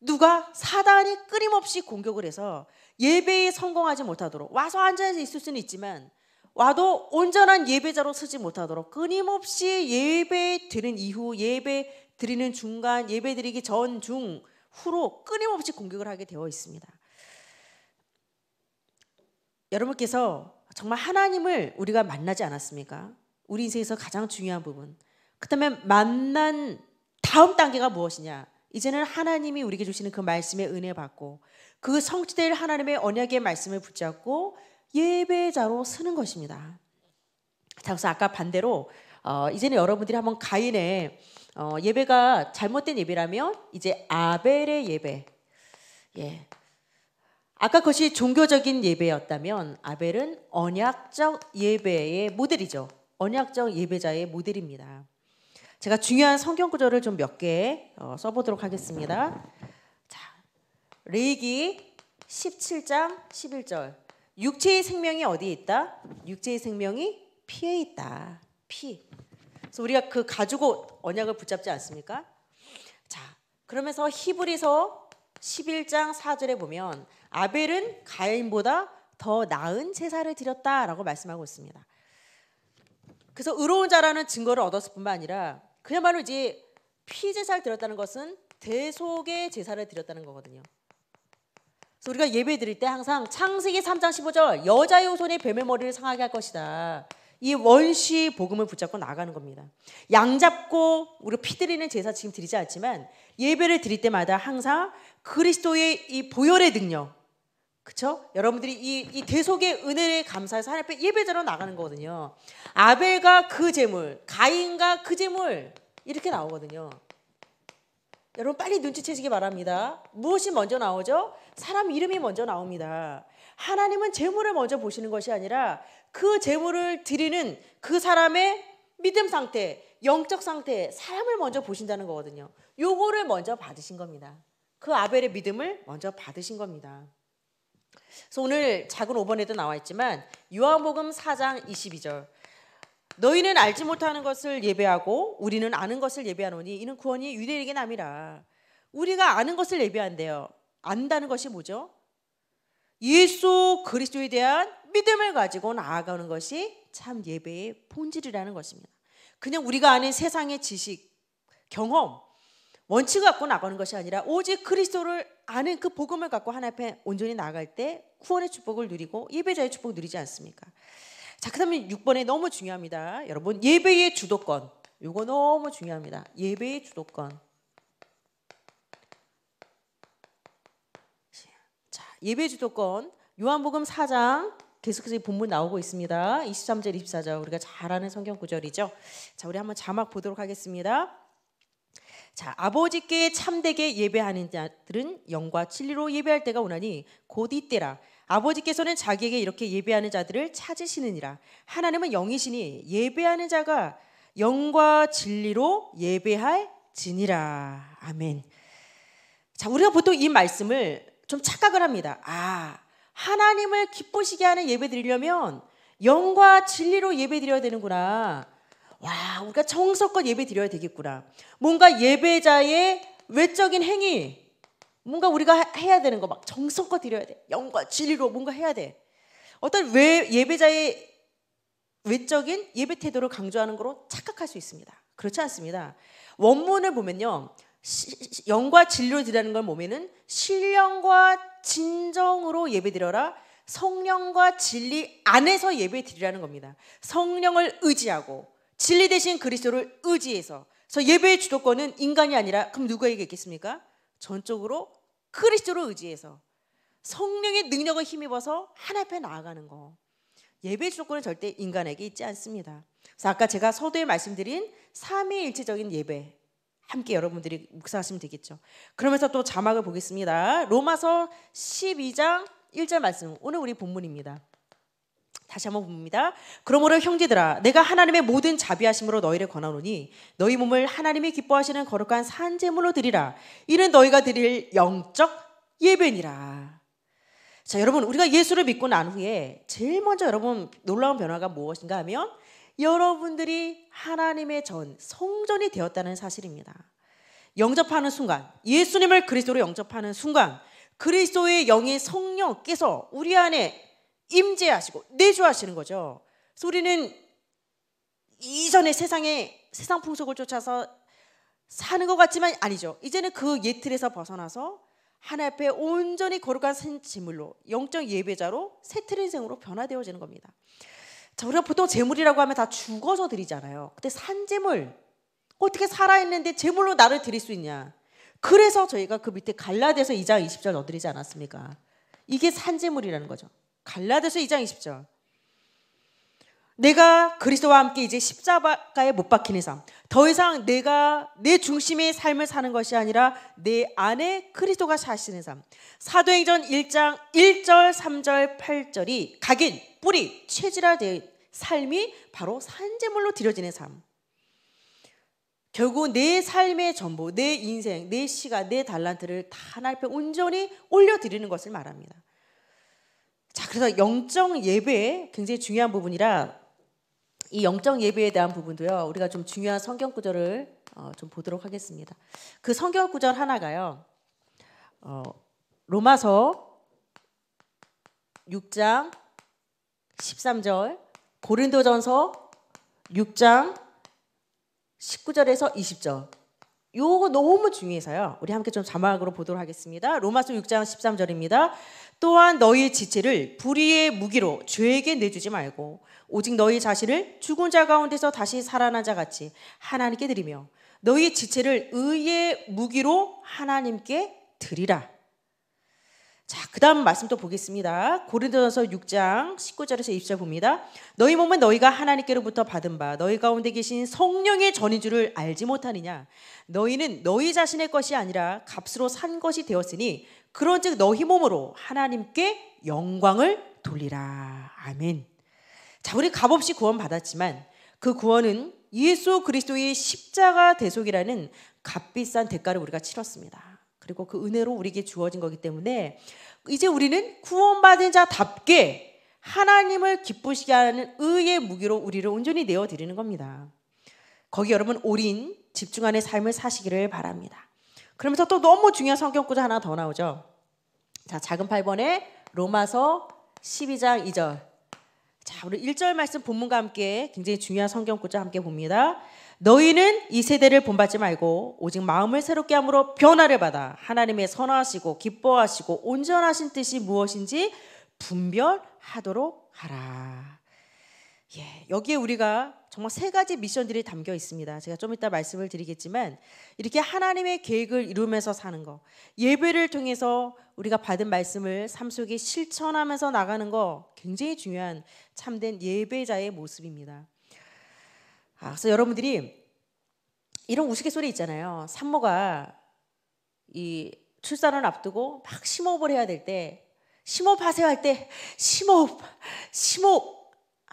누가 사단이 끊임없이 공격을 해서 예배에 성공하지 못하도록 와서 앉아 있을 수는 있지만 와도 온전한 예배자로 서지 못하도록 끊임없이 예배 드린 이후 예배 드리는 중간 예배 드리기 전, 중, 후로 끊임없이 공격을 하게 되어 있습니다. 여러분께서 정말 하나님을 우리가 만나지 않았습니까? 우리 인생에서 가장 중요한 부분. 그렇다면 만난 다음 단계가 무엇이냐? 이제는 하나님이 우리에게 주시는 그 말씀의 은혜 받고 그 성취될 하나님의 언약의 말씀을 붙잡고 예배자로 쓰는 것입니다. 자, 그래서 아까 반대로 어, 이제는 여러분들이 한번 가인의 어, 예배가 잘못된 예배라면 이제 아벨의 예배. 예. 아까 것이 종교적인 예배였다면 아벨은 언약적 예배의 모델이죠. 언약적 예배자의 모델입니다. 제가 중요한 성경 구절을 좀 몇개 어, 써보도록 하겠습니다. 자, 레이기 17장 11절. 육체의 생명이 어디에 있다? 육체의 생명이 피에 있다. 피. 그래서 우리가 그 가지고 언약을 붙잡지 않습니까? 자, 그러면서 히브리서 11장 4절에 보면 아벨은 가인보다 더 나은 제사를 드렸다라고 말씀하고 있습니다. 그래서 의로운 자라는 증거를 얻었을 뿐만 아니라 그야말로 이제 피제사를 드렸다는 것은 대속의 제사를 드렸다는 거거든요. 그래서 우리가 예배 드릴 때 항상 창세기 3장 15절 여자의 후손이 뱀의 머리를 상하게 할 것이다. 이 원시 복음을 붙잡고 나가는 겁니다. 양 잡고 우리 피드리는 제사 지금 드리지 않지만 예배를 드릴 때마다 항상 그리스도의 이 보혈의 능력, 그쵸? 여러분들이 이, 이 대속의 은혜를 감사해서 하나님 앞에 예배자로 나가는 거거든요. 아벨과 그 재물, 가인과 그 재물 이렇게 나오거든요. 여러분 빨리 눈치채시기 바랍니다. 무엇이 먼저 나오죠? 사람 이름이 먼저 나옵니다. 하나님은 재물을 먼저 보시는 것이 아니라 그 제물을 드리는 그 사람의 믿음 상태, 영적 상태, 사람을 먼저 보신다는 거거든요. 요거를 먼저 받으신 겁니다. 그 아벨의 믿음을 먼저 받으신 겁니다. 그래서 오늘 작은 5번에도 나와 있지만 요한복음 4장 22절 너희는 알지 못하는 것을 예배하고 우리는 아는 것을 예배하노니 이는 구원이 유대인에게 남이라 우리가 아는 것을 예배한대요. 안다는 것이 뭐죠? 예수 그리스도에 대한 믿음을 가지고 나아가는 것이 참 예배의 본질이라는 것입니다. 그냥 우리가 아는 세상의 지식, 경험, 원칙 갖고 나가는 것이 아니라 오직 그리스도를 아는 그 복음을 갖고 하나 앞에 온전히 나갈때 구원의 축복을 누리고 예배자의 축복을 누리지 않습니까? 자, 그다음에 6번에 너무 중요합니다. 여러분, 예배의 주도권. 요거 너무 중요합니다. 예배의 주도권. 자, 예배 주도권. 요한복음 4장 계속해서 본문 나오고 있습니다. 23절, 24절 우리가 잘 아는 성경 구절이죠. 자, 우리 한번 자막 보도록 하겠습니다. 자, 아버지께 참되게 예배하는 자들은 영과 진리로 예배할 때가 오나니 곧 이때라. 아버지께서는 자기에게 이렇게 예배하는 자들을 찾으시느니라. 하나님은 영이시니 예배하는 자가 영과 진리로 예배할 지니라. 아멘. 자, 우리가 보통 이 말씀을 좀 착각을 합니다. 아, 하나님을 기쁘시게 하는 예배 드리려면 영과 진리로 예배 드려야 되는구나. 와, 우리가 정석껏 예배 드려야 되겠구나. 뭔가 예배자의 외적인 행위, 뭔가 우리가 해야 되는 거 막 정성껏 드려야 돼. 영과 진리로 뭔가 해야 돼. 어떤 외, 예배자의 외적인 예배 태도를 강조하는 거로 착각할 수 있습니다. 그렇지 않습니다. 원문을 보면요. 시, 영과 진리로 드리는 걸 보면은 신령과 진정으로 예배드려라. 성령과 진리 안에서 예배드리라는 겁니다. 성령을 의지하고 진리 대신 그리스도를 의지해서 그래서 예배의 주도권은 인간이 아니라 그럼 누구에게 있겠습니까? 전적으로 그리스도를 의지해서 성령의 능력을 힘입어서 하나 앞에 나아가는 거. 예배 의 주도권은 절대 인간에게 있지 않습니다. 그래서 아까 제가 서두에 말씀드린 삼위일체적인 예배 함께 여러분들이 묵상하시면 되겠죠. 그러면서 또 자막을 보겠습니다. 로마서 12장 1절 말씀. 오늘 우리 본문입니다. 다시 한번 봅니다. 그러므로 형제들아 내가 하나님의 모든 자비하심으로 너희를 권하노니 너희 몸을 하나님이 기뻐하시는 거룩한 산재물로 드리라. 이는 너희가 드릴 영적 예배니라. 자, 여러분 우리가 예수를 믿고 난 후에 제일 먼저 여러분 놀라운 변화가 무엇인가 하면 여러분들이 하나님의 전, 성전이 되었다는 사실입니다. 영접하는 순간, 예수님을 그리스도로 영접하는 순간, 그리스도의 영의 성령께서 우리 안에 임재하시고 내주하시는 거죠. 소리는 이전의 세상의 세상 풍속을 쫓아서 사는 것 같지만 아니죠. 이제는 그 예틀에서 벗어나서 하나 앞에 온전히 거룩한 신 지물로 영적 예배자로 새틀 인생으로 변화되어지는 겁니다. 자, 우리가 보통 재물이라고 하면 다 죽어서 드리잖아요. 근데 산재물, 어떻게 살아있는데 재물로 나를 드릴 수 있냐. 그래서 저희가 그 밑에 갈라디서 2장 20절 넣어드리지 않았습니까? 이게 산재물이라는 거죠. 갈라디서 2장 20절. 내가 그리스도와 함께 이제 십자가에 못 박히는 삶. 더 이상 내가 내 중심의 삶을 사는 것이 아니라 내 안에 그리스도가 사시는 삶. 사도행전 1장 1절, 3절, 8절이 각인, 뿌리, 체질화 된 삶이 바로 산재물로 드려지는 삶. 결국 내 삶의 전부, 내 인생, 내 시간, 내 달란트를 다 하나님 앞 온전히 올려드리는 것을 말합니다. 자, 그래서 영적 예배 굉장히 중요한 부분이라 이 영적 예배에 대한 부분도요. 우리가 좀 중요한 성경 구절을 어, 좀 보도록 하겠습니다. 그 성경 구절 하나가요. 어, 로마서 6장 13절, 고린도전서 6장 19절에서 20절. 요거 너무 중요해서요. 우리 함께 좀 자막으로 보도록 하겠습니다. 로마서 6장 13절입니다. 또한 너희 지체를 불의의 무기로 죄에게 내주지 말고 오직 너희 자신을 죽은 자 가운데서 다시 살아난 자 같이 하나님께 드리며 너희 지체를 의의 무기로 하나님께 드리라. 자, 그 다음 말씀 또 보겠습니다. 고린도전서 6장 19절에서 2절 봅니다. 너희 몸은 너희가 하나님께로부터 받은 바 너희 가운데 계신 성령의 전인 줄을 알지 못하느냐 너희는 너희 자신의 것이 아니라 값으로 산 것이 되었으니 그런즉 너희 몸으로 하나님께 영광을 돌리라. 아멘. 자, 우리 값없이 구원받았지만 그 구원은 예수 그리스도의 십자가 대속이라는 값비싼 대가를 우리가 치렀습니다. 그리고 그 은혜로 우리에게 주어진 거기 때문에 이제 우리는 구원받은 자답게 하나님을 기쁘시게 하는 의의 무기로 우리를 온전히 내어 드리는 겁니다. 거기 여러분 올인 집중하는 삶을 사시기를 바랍니다. 그러면서 또 너무 중요한 성경 구절 하나 더 나오죠. 자, 작은 8번에 로마서 12장 2절. 자, 우리 1절 말씀 본문과 함께 굉장히 중요한 성경 구절 함께 봅니다. 너희는 이 세대를 본받지 말고 오직 마음을 새롭게 함으로 변화를 받아 하나님의 선하시고 기뻐하시고 온전하신 뜻이 무엇인지 분별하도록 하라. 예, 여기에 우리가 정말 세 가지 미션들이 담겨 있습니다. 제가 좀 이따 말씀을 드리겠지만 이렇게 하나님의 계획을 이루면서 사는 거, 예배를 통해서 우리가 받은 말씀을 삶 속에 실천하면서 나가는 거 굉장히 중요한 참된 예배자의 모습입니다. 아, 그래서 여러분들이 이런 우스갯소리 있잖아요. 산모가 이 출산을 앞두고 막 심호흡을 해야 될 때 심호흡하세요 할 때 심호흡, 심호흡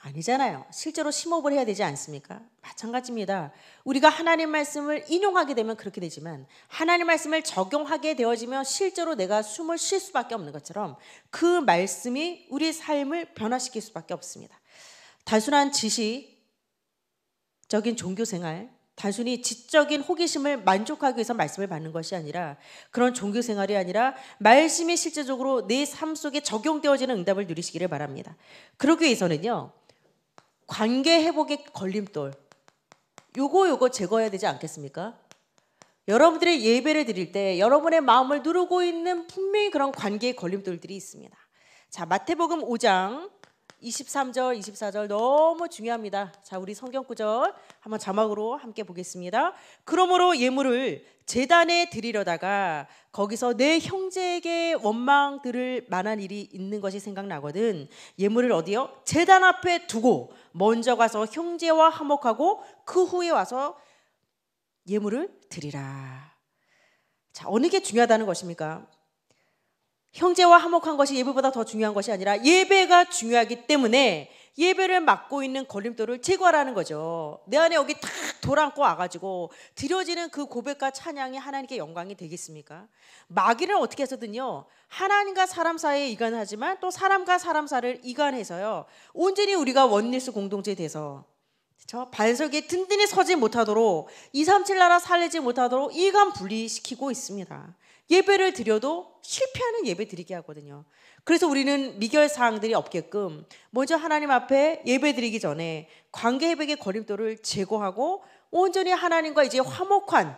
아니잖아요. 실제로 심호흡을 해야 되지 않습니까? 마찬가지입니다. 우리가 하나님 말씀을 인용하게 되면 그렇게 되지만 하나님 말씀을 적용하게 되어지면 실제로 내가 숨을 쉴 수밖에 없는 것처럼 그 말씀이 우리 삶을 변화시킬 수밖에 없습니다. 단순한 지식적인 종교 생활, 단순히 지적인 호기심을 만족하기 위해서 말씀을 받는 것이 아니라 그런 종교 생활이 아니라 말씀이 실제적으로 내 삶 속에 적용되어지는 응답을 누리시기를 바랍니다. 그러기 위해서는요. 관계 회복의 걸림돌. 요거 요거 제거해야 되지 않겠습니까? 여러분들의 예배를 드릴 때 여러분의 마음을 누르고 있는 분명히 그런 관계의 걸림돌들이 있습니다. 자, 마태복음 5장 23절, 24절 너무 중요합니다. 자, 우리 성경 구절 한번 자막으로 함께 보겠습니다. 그러므로 예물을 재단에 드리려다가 거기서 내 형제에게 원망 들을 만한 일이 있는 것이 생각나거든. 예물을 어디요? 재단 앞에 두고 먼저 가서 형제와 화목하고 그 후에 와서 예물을 드리라. 자, 어느 게 중요하다는 것입니까? 형제와 화목한 것이 예배보다 더 중요한 것이 아니라 예배가 중요하기 때문에 예배를 막고 있는 걸림돌을 제거하라는 거죠. 내 안에 여기 탁 돌아앉고 와가지고 드려지는 그 고백과 찬양이 하나님께 영광이 되겠습니까? 마귀는 어떻게 해서든요. 하나님과 사람 사이에 이간하지만 또 사람과 사람 사를 이간해서요. 온전히 우리가 원리스 공동체 돼서 저 반석에 든든히 서지 못하도록 237 나라 살리지 못하도록 이간 분리시키고 있습니다. 예배를 드려도 실패하는 예배 드리게 하거든요. 그래서 우리는 미결 사항들이 없게끔 먼저 하나님 앞에 예배 드리기 전에 관계 회복의 걸림돌을 제거하고 온전히 하나님과 이제 화목한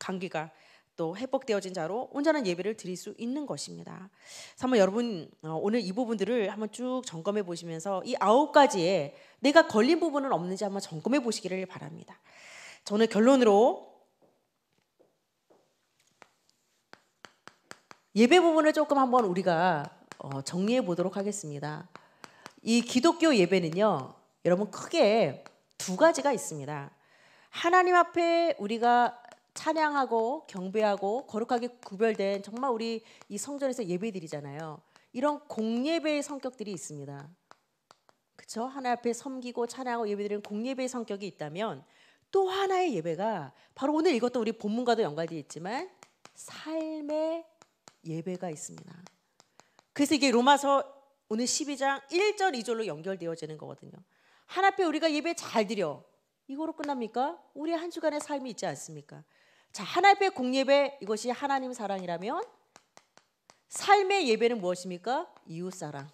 관계가 또 회복되어진 자로 온전한 예배를 드릴 수 있는 것입니다. 한번 여러분 어, 오늘 이 부분들을 한번 쭉 점검해 보시면서 이 아홉 가지에 내가 걸린 부분은 없는지 한번 점검해 보시기를 바랍니다. 저는 결론으로 예배 부분을 조금 한번 우리가 어, 정리해 보도록 하겠습니다. 이 기독교 예배는요, 여러분 크게 두 가지가 있습니다. 하나님 앞에 우리가 찬양하고 경배하고 거룩하게 구별된 정말 우리 이 성전에서 예배드리잖아요. 이런 공예배의 성격들이 있습니다. 그렇죠? 하나 앞에 섬기고 찬양하고 예배드리는 공예배의 성격이 있다면 또 하나의 예배가 바로 오늘 이것도 우리 본문과도 연관이 있지만 삶의 예배가 있습니다. 그래서 이게 로마서 오늘 12장 1절 2절로 연결되어지는 거거든요. 하나 앞 우리가 예배 잘 드려. 이거로 끝납니까? 우리 한 주간의 삶이 있지 않습니까? 자, 하나 앞에 공예배 이것이 하나님 사랑이라면 삶의 예배는 무엇입니까? 이웃 사랑.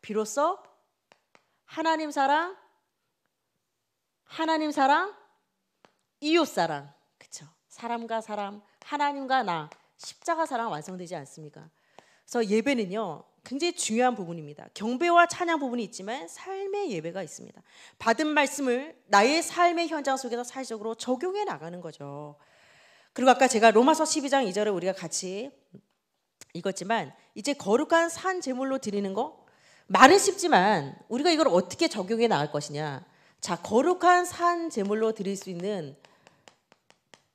비로소 하나님 사랑, 하나님 사랑, 이웃 사랑. 그렇죠? 사람과 사람, 하나님과 나. 십자가 사랑 완성되지 않습니까? 그래서 예배는요 굉장히 중요한 부분입니다. 경배와 찬양 부분이 있지만 삶의 예배가 있습니다. 받은 말씀을 나의 삶의 현장 속에서 사회적으로 적용해 나가는 거죠. 그리고 아까 제가 로마서 12장 2절을 우리가 같이 읽었지만 이제 거룩한 산 제물로 드리는 거 말은 쉽지만 우리가 이걸 어떻게 적용해 나갈 것이냐. 자, 거룩한 산 제물로 드릴 수 있는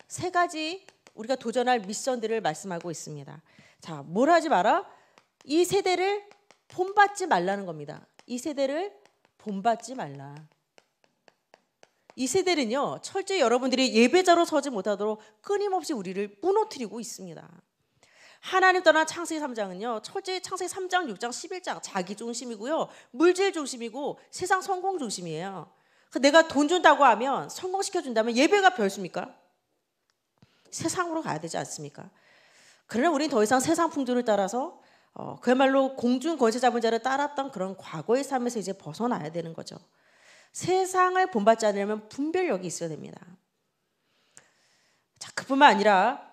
세 가지 우리가 도전할 미션들을 말씀하고 있습니다. 자, 뭘 하지 마라? 이 세대를 본받지 말라는 겁니다. 이 세대를 본받지 말라. 이 세대는요, 철저히 여러분들이 예배자로 서지 못하도록 끊임없이 우리를 무너뜨리고 있습니다. 하나님 떠난 창세기 3장은요. 철저히 창세기 3장, 6장, 11장 자기 중심이고요. 물질 중심이고 세상 성공 중심이에요. 내가 돈 준다고 하면 성공시켜 준다면 예배가 별수입니까? 세상으로 가야 되지 않습니까? 그러나 우리는 더 이상 세상 풍조를 따라서 어, 그야말로 공중 권세 잡은 자를 따랐던 그런 과거의 삶에서 이제 벗어나야 되는 거죠. 세상을 본받지 않으려면 분별력이 있어야 됩니다. 자, 그뿐만 아니라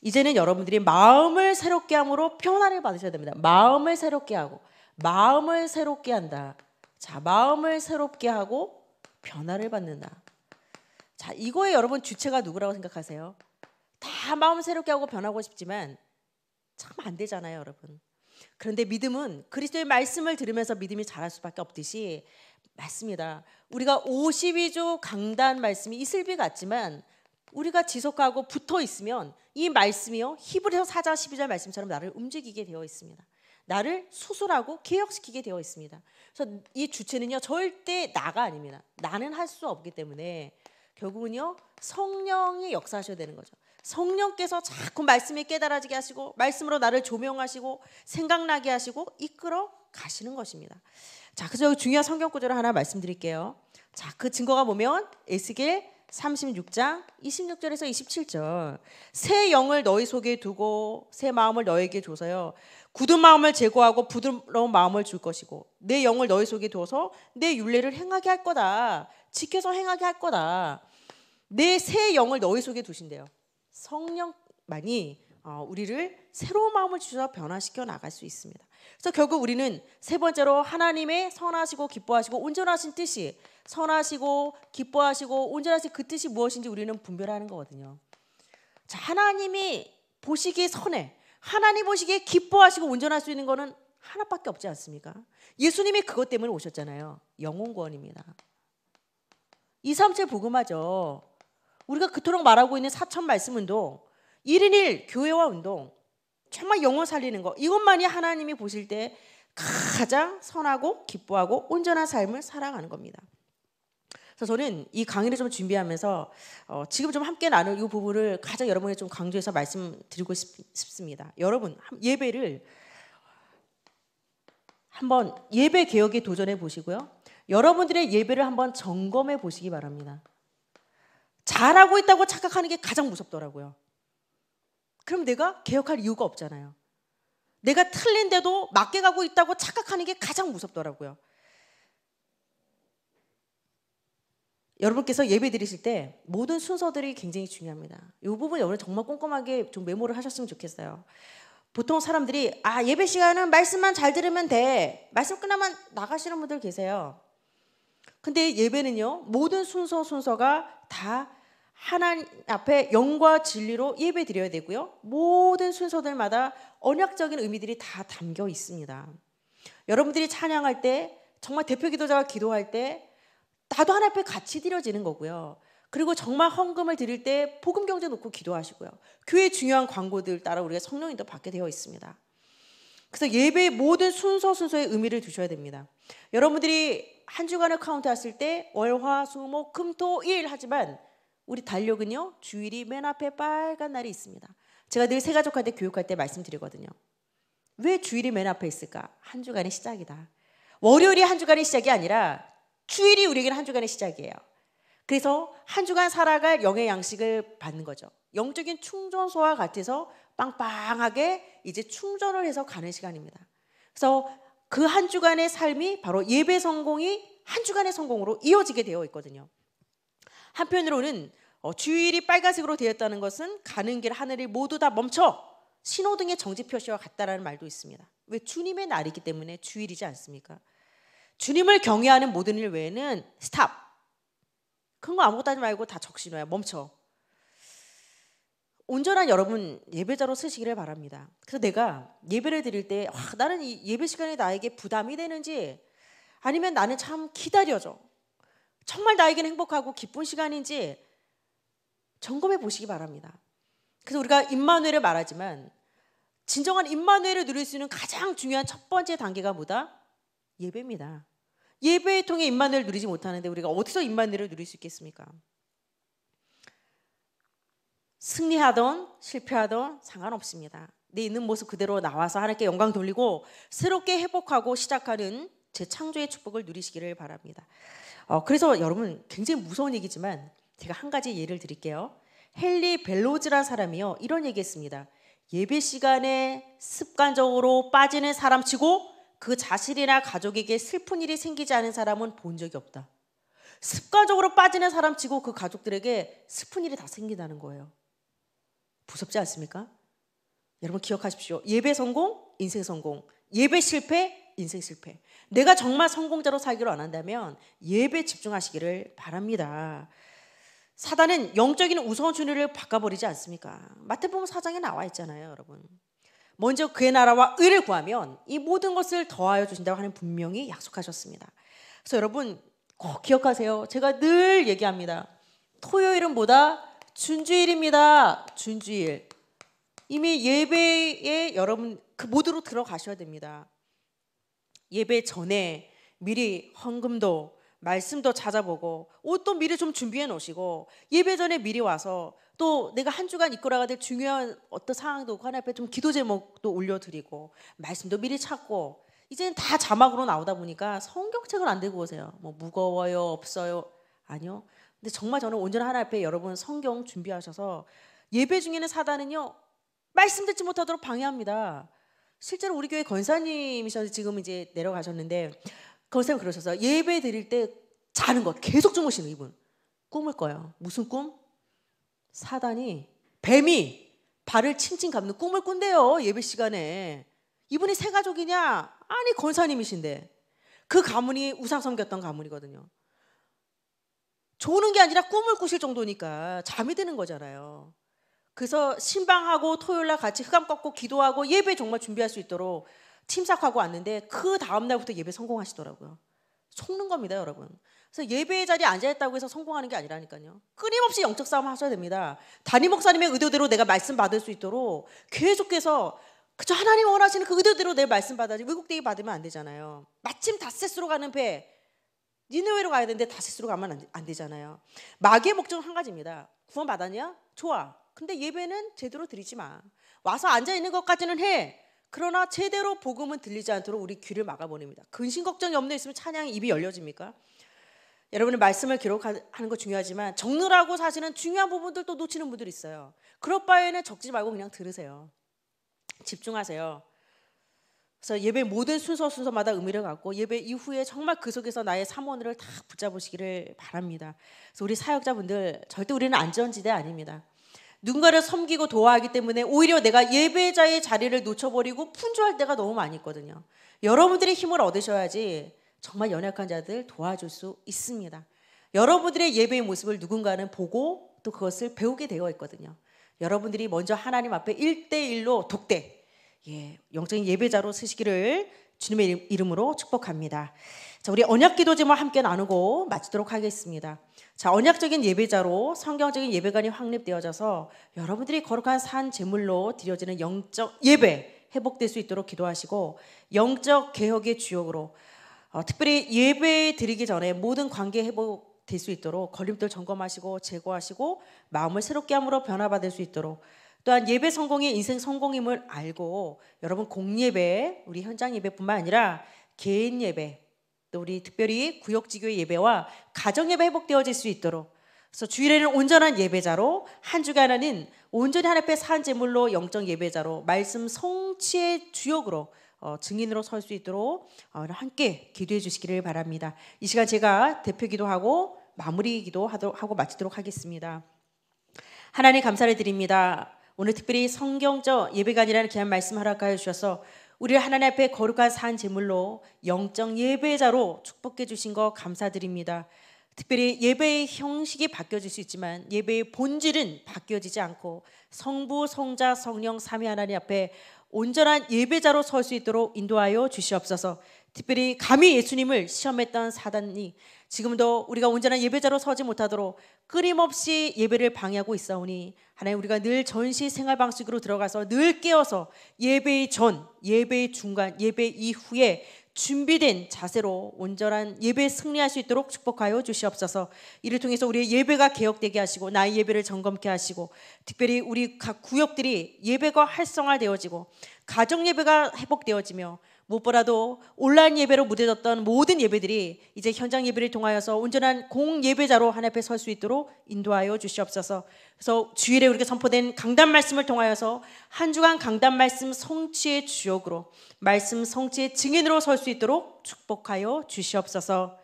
이제는 여러분들이 마음을 새롭게 함으로 편안을 받으셔야 됩니다. 마음을 새롭게 하고 마음을 새롭게 한다. 자, 마음을 새롭게 하고 변화를 받는다. 자, 이거에 여러분 주체가 누구라고 생각하세요? 다 마음 새롭게 하고 변하고 싶지만 참 안 되잖아요, 여러분. 그런데 믿음은 그리스도의 말씀을 들으면서 믿음이 자랄 수밖에 없듯이 맞습니다. 우리가 52조 강단 말씀이 이슬비 같지만 우리가 지속하고 붙어 있으면 이 말씀이요 히브리서 4장 12절 말씀처럼 나를 움직이게 되어 있습니다. 나를 수술하고 개혁시키게 되어 있습니다. 그래서 이 주체는요 절대 나가 아닙니다. 나는 할 수 없기 때문에 결국은요 성령이 역사하셔야 되는 거죠. 성령께서 자꾸 말씀이 깨달아지게 하시고 말씀으로 나를 조명하시고 생각나게 하시고 이끌어 가시는 것입니다. 자, 그래서 여기 중요한 성경 구절을 하나 말씀드릴게요. 자, 그 증거가 보면 에스겔 36장 26절에서 27절. 새 영을 너희 속에 두고 새 마음을 너에게 줘서요. 굳은 마음을 제거하고 부드러운 마음을 줄 것이고 내 영을 너희 속에 두어서 내 윤례를 행하게 할 거다. 지켜서 행하게 할 거다. 내새 영을 너희 속에 두신대요. 성령만이 어, 우리를 새로운 마음을 주셔 변화시켜 나갈 수 있습니다. 그래서 결국 우리는 세 번째로 하나님의 선하시고 기뻐하시고 온전하신 뜻이 선하시고 기뻐하시고 온전하신 그 뜻이 무엇인지 우리는 분별하는 거거든요. 자, 하나님이 보시기에 선해 하나님 보시기에 기뻐하시고 온전할 수 있는 거는 하나밖에 없지 않습니까? 예수님이 그것 때문에 오셨잖아요. 영혼구원입니다. 2, 3절 복음하죠. 우리가 그토록 말하고 있는 사천 말씀 운동, 1인 1 교회와 운동, 정말 영혼 살리는 것 이것만이 하나님이 보실 때 가장 선하고 기뻐하고 온전한 삶을 살아가는 겁니다. 그래서 저는 이 강의를 좀 준비하면서 어, 지금 좀 함께 나눌 이 부분을 가장 여러분에게 좀 강조해서 말씀드리고 싶, 습니다 여러분 예배를 한번 예배 개혁에 도전해 보시고요. 여러분들의 예배를 한번 점검해 보시기 바랍니다. 잘하고 있다고 착각하는 게 가장 무섭더라고요. 그럼 내가 개혁할 이유가 없잖아요. 내가 틀린데도 맞게 가고 있다고 착각하는 게 가장 무섭더라고요. 여러분께서 예배 드리실 때 모든 순서들이 굉장히 중요합니다. 이 부분 여러분 정말 꼼꼼하게 좀 메모를 하셨으면 좋겠어요. 보통 사람들이 아 예배 시간은 말씀만 잘 들으면 돼. 말씀 끝나면 나가시는 분들 계세요. 근데 예배는요 모든 순서 순서가 다 하나님 앞에 영과 진리로 예배 드려야 되고요. 모든 순서들마다 언약적인 의미들이 다 담겨 있습니다. 여러분들이 찬양할 때 정말 대표 기도자가 기도할 때 나도 하나님 앞에 같이 드려지는 거고요. 그리고 정말 헌금을 드릴 때 복음 경제 놓고 기도하시고요. 교회 중요한 광고들 따라 우리가 성령인도 받게 되어 있습니다. 그래서 예배의 모든 순서 순서의 의미를 두셔야 됩니다. 여러분들이 한 주간을 카운트했을 때 월화 수목 금토일 하지만 우리 달력은요 주일이 맨 앞에 빨간 날이 있습니다. 제가 늘 세 가족한테 교육할 때 말씀드리거든요. 왜 주일이 맨 앞에 있을까? 한 주간의 시작이다. 월요일이 한 주간의 시작이 아니라 주일이 우리에게는 한 주간의 시작이에요. 그래서 한 주간 살아갈 영의 양식을 받는 거죠. 영적인 충전소와 같아서 빵빵하게 이제 충전을 해서 가는 시간입니다. 그래서 그 한 주간의 삶이 바로 예배 성공이 한 주간의 성공으로 이어지게 되어 있거든요. 한편으로는 어, 주일이 빨간색으로 되었다는 것은 가는 길 하늘이 모두 다 멈춰 신호등의 정지 표시와 같다라는 말도 있습니다. 왜 주님의 날이기 때문에 주일이지 않습니까? 주님을 경외하는 모든 일 외에는 스탑. 큰 거 아무것도 하지 말고 다 적신호야. 멈춰. 온전한 여러분 예배자로 쓰시기를 바랍니다. 그래서 내가 예배를 드릴 때 와, 아, 나는 이 예배 시간이 나에게 부담이 되는지 아니면 나는 참 기다려져. 정말 나에게는 행복하고 기쁜 시간인지 점검해 보시기 바랍니다. 그래서 우리가 임마누엘을 말하지만 진정한 임마누엘을 누릴 수 있는 가장 중요한 첫 번째 단계가 뭐다? 예배입니다. 예배에 통해 임마누엘 누리지 못하는데 우리가 어디서 임마누엘을 누릴 수 있겠습니까? 승리하던 실패하던 상관없습니다. 내 네 있는 모습 그대로 나와서 하나님께 영광 돌리고 새롭게 회복하고 시작하는 제 창조의 축복을 누리시기를 바랍니다. 어, 그래서 여러분 굉장히 무서운 얘기지만 제가 한 가지 예를 드릴게요. 헨리 벨로즈란 사람이요 이런 얘기했습니다. 예배 시간에 습관적으로 빠지는 사람치고 그 자신이나 가족에게 슬픈 일이 생기지 않은 사람은 본 적이 없다. 습관적으로 빠지는 사람치고 그 가족들에게 슬픈 일이 다 생긴다는 거예요. 무섭지 않습니까? 여러분 기억하십시오. 예배 성공, 인생 성공. 예배 실패, 인생 실패. 내가 정말 성공자로 살기로 안 한다면 예배 집중하시기를 바랍니다. 사단은 영적인 우선순위를 바꿔버리지 않습니까? 마태복음 사장에 나와 있잖아요, 여러분. 먼저 그의 나라와 의를 구하면 이 모든 것을 더하여 주신다고 하는 분명히 약속하셨습니다. 그래서 여러분 꼭 기억하세요. 제가 늘 얘기합니다. 토요일은 뭐다? 준주일입니다. 준주일. 이미 예배에 여러분 그 모드로 들어가셔야 됩니다. 예배 전에 미리 헌금도 말씀도 찾아보고 옷도 미리 좀 준비해 놓으시고 예배 전에 미리 와서 또 내가 한 주간 이끌어가야 될 중요한 어떤 상황도 그 하나 앞에 좀 기도 제목도 올려드리고 말씀도 미리 찾고 이제는 다 자막으로 나오다 보니까 성경책을 안 들고 오세요. 뭐 무거워요 없어요 아니요 근데 정말 저는 온전한 하나님 앞에 여러분 성경 준비하셔서 예배 중에는 사단은요 말씀 듣지 못하도록 방해합니다. 실제로 우리 교회 권사님이셔서 지금 이제 내려가셨는데 권사님 그러셔서 예배 드릴 때 자는 것 계속 주무시는 이분 꿈을 꿔요. 무슨 꿈? 사단이 뱀이 발을 칭칭 감는 꿈을 꾼대요 예배 시간에 이분이 새 가족이냐? 아니 권사님이신데 그 가문이 우상 섬겼던 가문이거든요. 조는 게 아니라 꿈을 꾸실 정도니까 잠이 드는 거잖아요. 그래서 신방하고 토요일 날 같이 흑암 꺾고 기도하고 예배 정말 준비할 수 있도록 침삭하고 왔는데 그 다음 날부터 예배 성공하시더라고요. 속는 겁니다, 여러분. 그래서 예배의 자리에 앉아있다고 해서 성공하는 게 아니라니까요. 끊임없이 영적 싸움 하셔야 됩니다. 담임 목사님의 의도대로 내가 말씀 받을 수 있도록 계속해서 그저 하나님 원하시는 그 의도대로 내 말씀 받아야지 왜곡되게 받으면 안 되잖아요. 마침 다세스로 가는 배 니네외로 가야 되는데 다시스로 가면 안, 안 되잖아요. 마귀의 목적은 한 가지입니다. 구원받았냐? 좋아. 근데 예배는 제대로 드리지 마. 와서 앉아 있는 것까지는 해. 그러나 제대로 복음은 들리지 않도록 우리 귀를 막아버립니다. 근심 걱정이 없는 있으면 찬양 입이 열려집니까? 여러분의 말씀을 기록하는 거 중요하지만 적느라고 사실은 중요한 부분들 도 놓치는 분들 있어요. 그럴 바에는 적지 말고 그냥 들으세요. 집중하세요. 그래서 예배 모든 순서 순서마다 의미를 갖고 예배 이후에 정말 그 속에서 나의 삼원을 다 붙잡으시기를 바랍니다. 그래서 우리 사역자분들 절대 우리는 안전지대 아닙니다. 누군가를 섬기고 도와하기 때문에 오히려 내가 예배자의 자리를 놓쳐버리고 분주할 때가 너무 많이 있거든요. 여러분들의 힘을 얻으셔야지 정말 연약한 자들 도와줄 수 있습니다. 여러분들의 예배의 모습을 누군가는 보고 또 그것을 배우게 되어 있거든요. 여러분들이 먼저 하나님 앞에 1대1로 독대, 예, 영적인 예배자로 쓰시기를 주님의 이름으로 축복합니다. 자, 우리 언약 기도 제목 함께 나누고 마치도록 하겠습니다. 자, 언약적인 예배자로 성경적인 예배관이 확립되어져서 여러분들이 거룩한 산 제물로 드려지는 영적 예배 회복될 수 있도록 기도하시고 영적 개혁의 주역으로 어, 특별히 예배 드리기 전에 모든 관계 회복 될수 있도록 걸림돌 점검하시고 제거하시고 마음을 새롭게 함으로 변화받을 수 있도록 또한 예배 성공이 인생 성공임을 알고 여러분 공예배, 우리 현장 예배뿐만 아니라 개인 예배, 또 우리 특별히 구역지교의 예배와 가정예배 회복되어질 수 있도록 그래서 주일에는 온전한 예배자로 한 주간에는 온전히 하나님 앞에 산 제물로 영적 예배자로 말씀 성취의 주역으로 어, 증인으로 설 수 있도록 어, 함께 기도해 주시기를 바랍니다. 이 시간 제가 대표 기도하고 마무리 기도하고 마치도록 하겠습니다. 하나님 감사를 드립니다. 오늘 특별히 성경적 예배관이라는 귀한 말씀 허락하여 주셔서 우리를 하나님 앞에 거룩한 산 제물로 영적 예배자로 축복해 주신 거 감사드립니다. 특별히 예배의 형식이 바뀌어질 수 있지만 예배의 본질은 바뀌어지지 않고 성부, 성자, 성령, 삼위 하나님 앞에 온전한 예배자로 설 수 있도록 인도하여 주시옵소서. 특별히 감히 예수님을 시험했던 사단이 지금도 우리가 온전한 예배자로 서지 못하도록 끊임없이 예배를 방해하고 있어오니 하나님 우리가 늘 전시 생활 방식으로 들어가서 늘 깨어서 예배의 전, 예배의 중간, 예배 이후에 준비된 자세로 온전한 예배 승리할 수 있도록 축복하여 주시옵소서. 이를 통해서 우리의 예배가 개혁되게 하시고 나의 예배를 점검케 하시고 특별히 우리 각 구역들이 예배가 활성화되어지고 가정 예배가 회복되어지며 무엇보다도 온라인 예배로 무뎌졌던 모든 예배들이 이제 현장 예배를 통하여서 온전한 공예배자로 하나 앞에 설 수 있도록 인도하여 주시옵소서. 그래서 주일에 우리가 선포된 강단 말씀을 통하여서 한 주간 강단 말씀 성취의 주역으로 말씀 성취의 증인으로 설 수 있도록 축복하여 주시옵소서.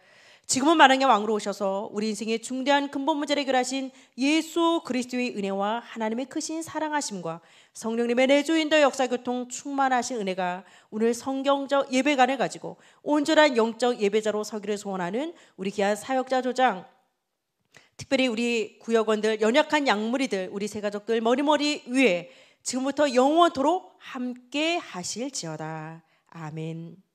지금은 만왕의 왕으로 오셔서 우리 인생의 중대한 근본 문제를 해결하신 예수 그리스도의 은혜와 하나님의 크신 사랑하심과 성령님의 내주인도 역사교통 충만하신 은혜가 오늘 성경적 예배관을 가지고 온전한 영적 예배자로 서기를 소원하는 우리 귀한 사역자 조장 특별히 우리 구역원들 연약한 양무리들 우리 세가족들 머리머리 위에 지금부터 영원토록 함께 하실지어다 아멘.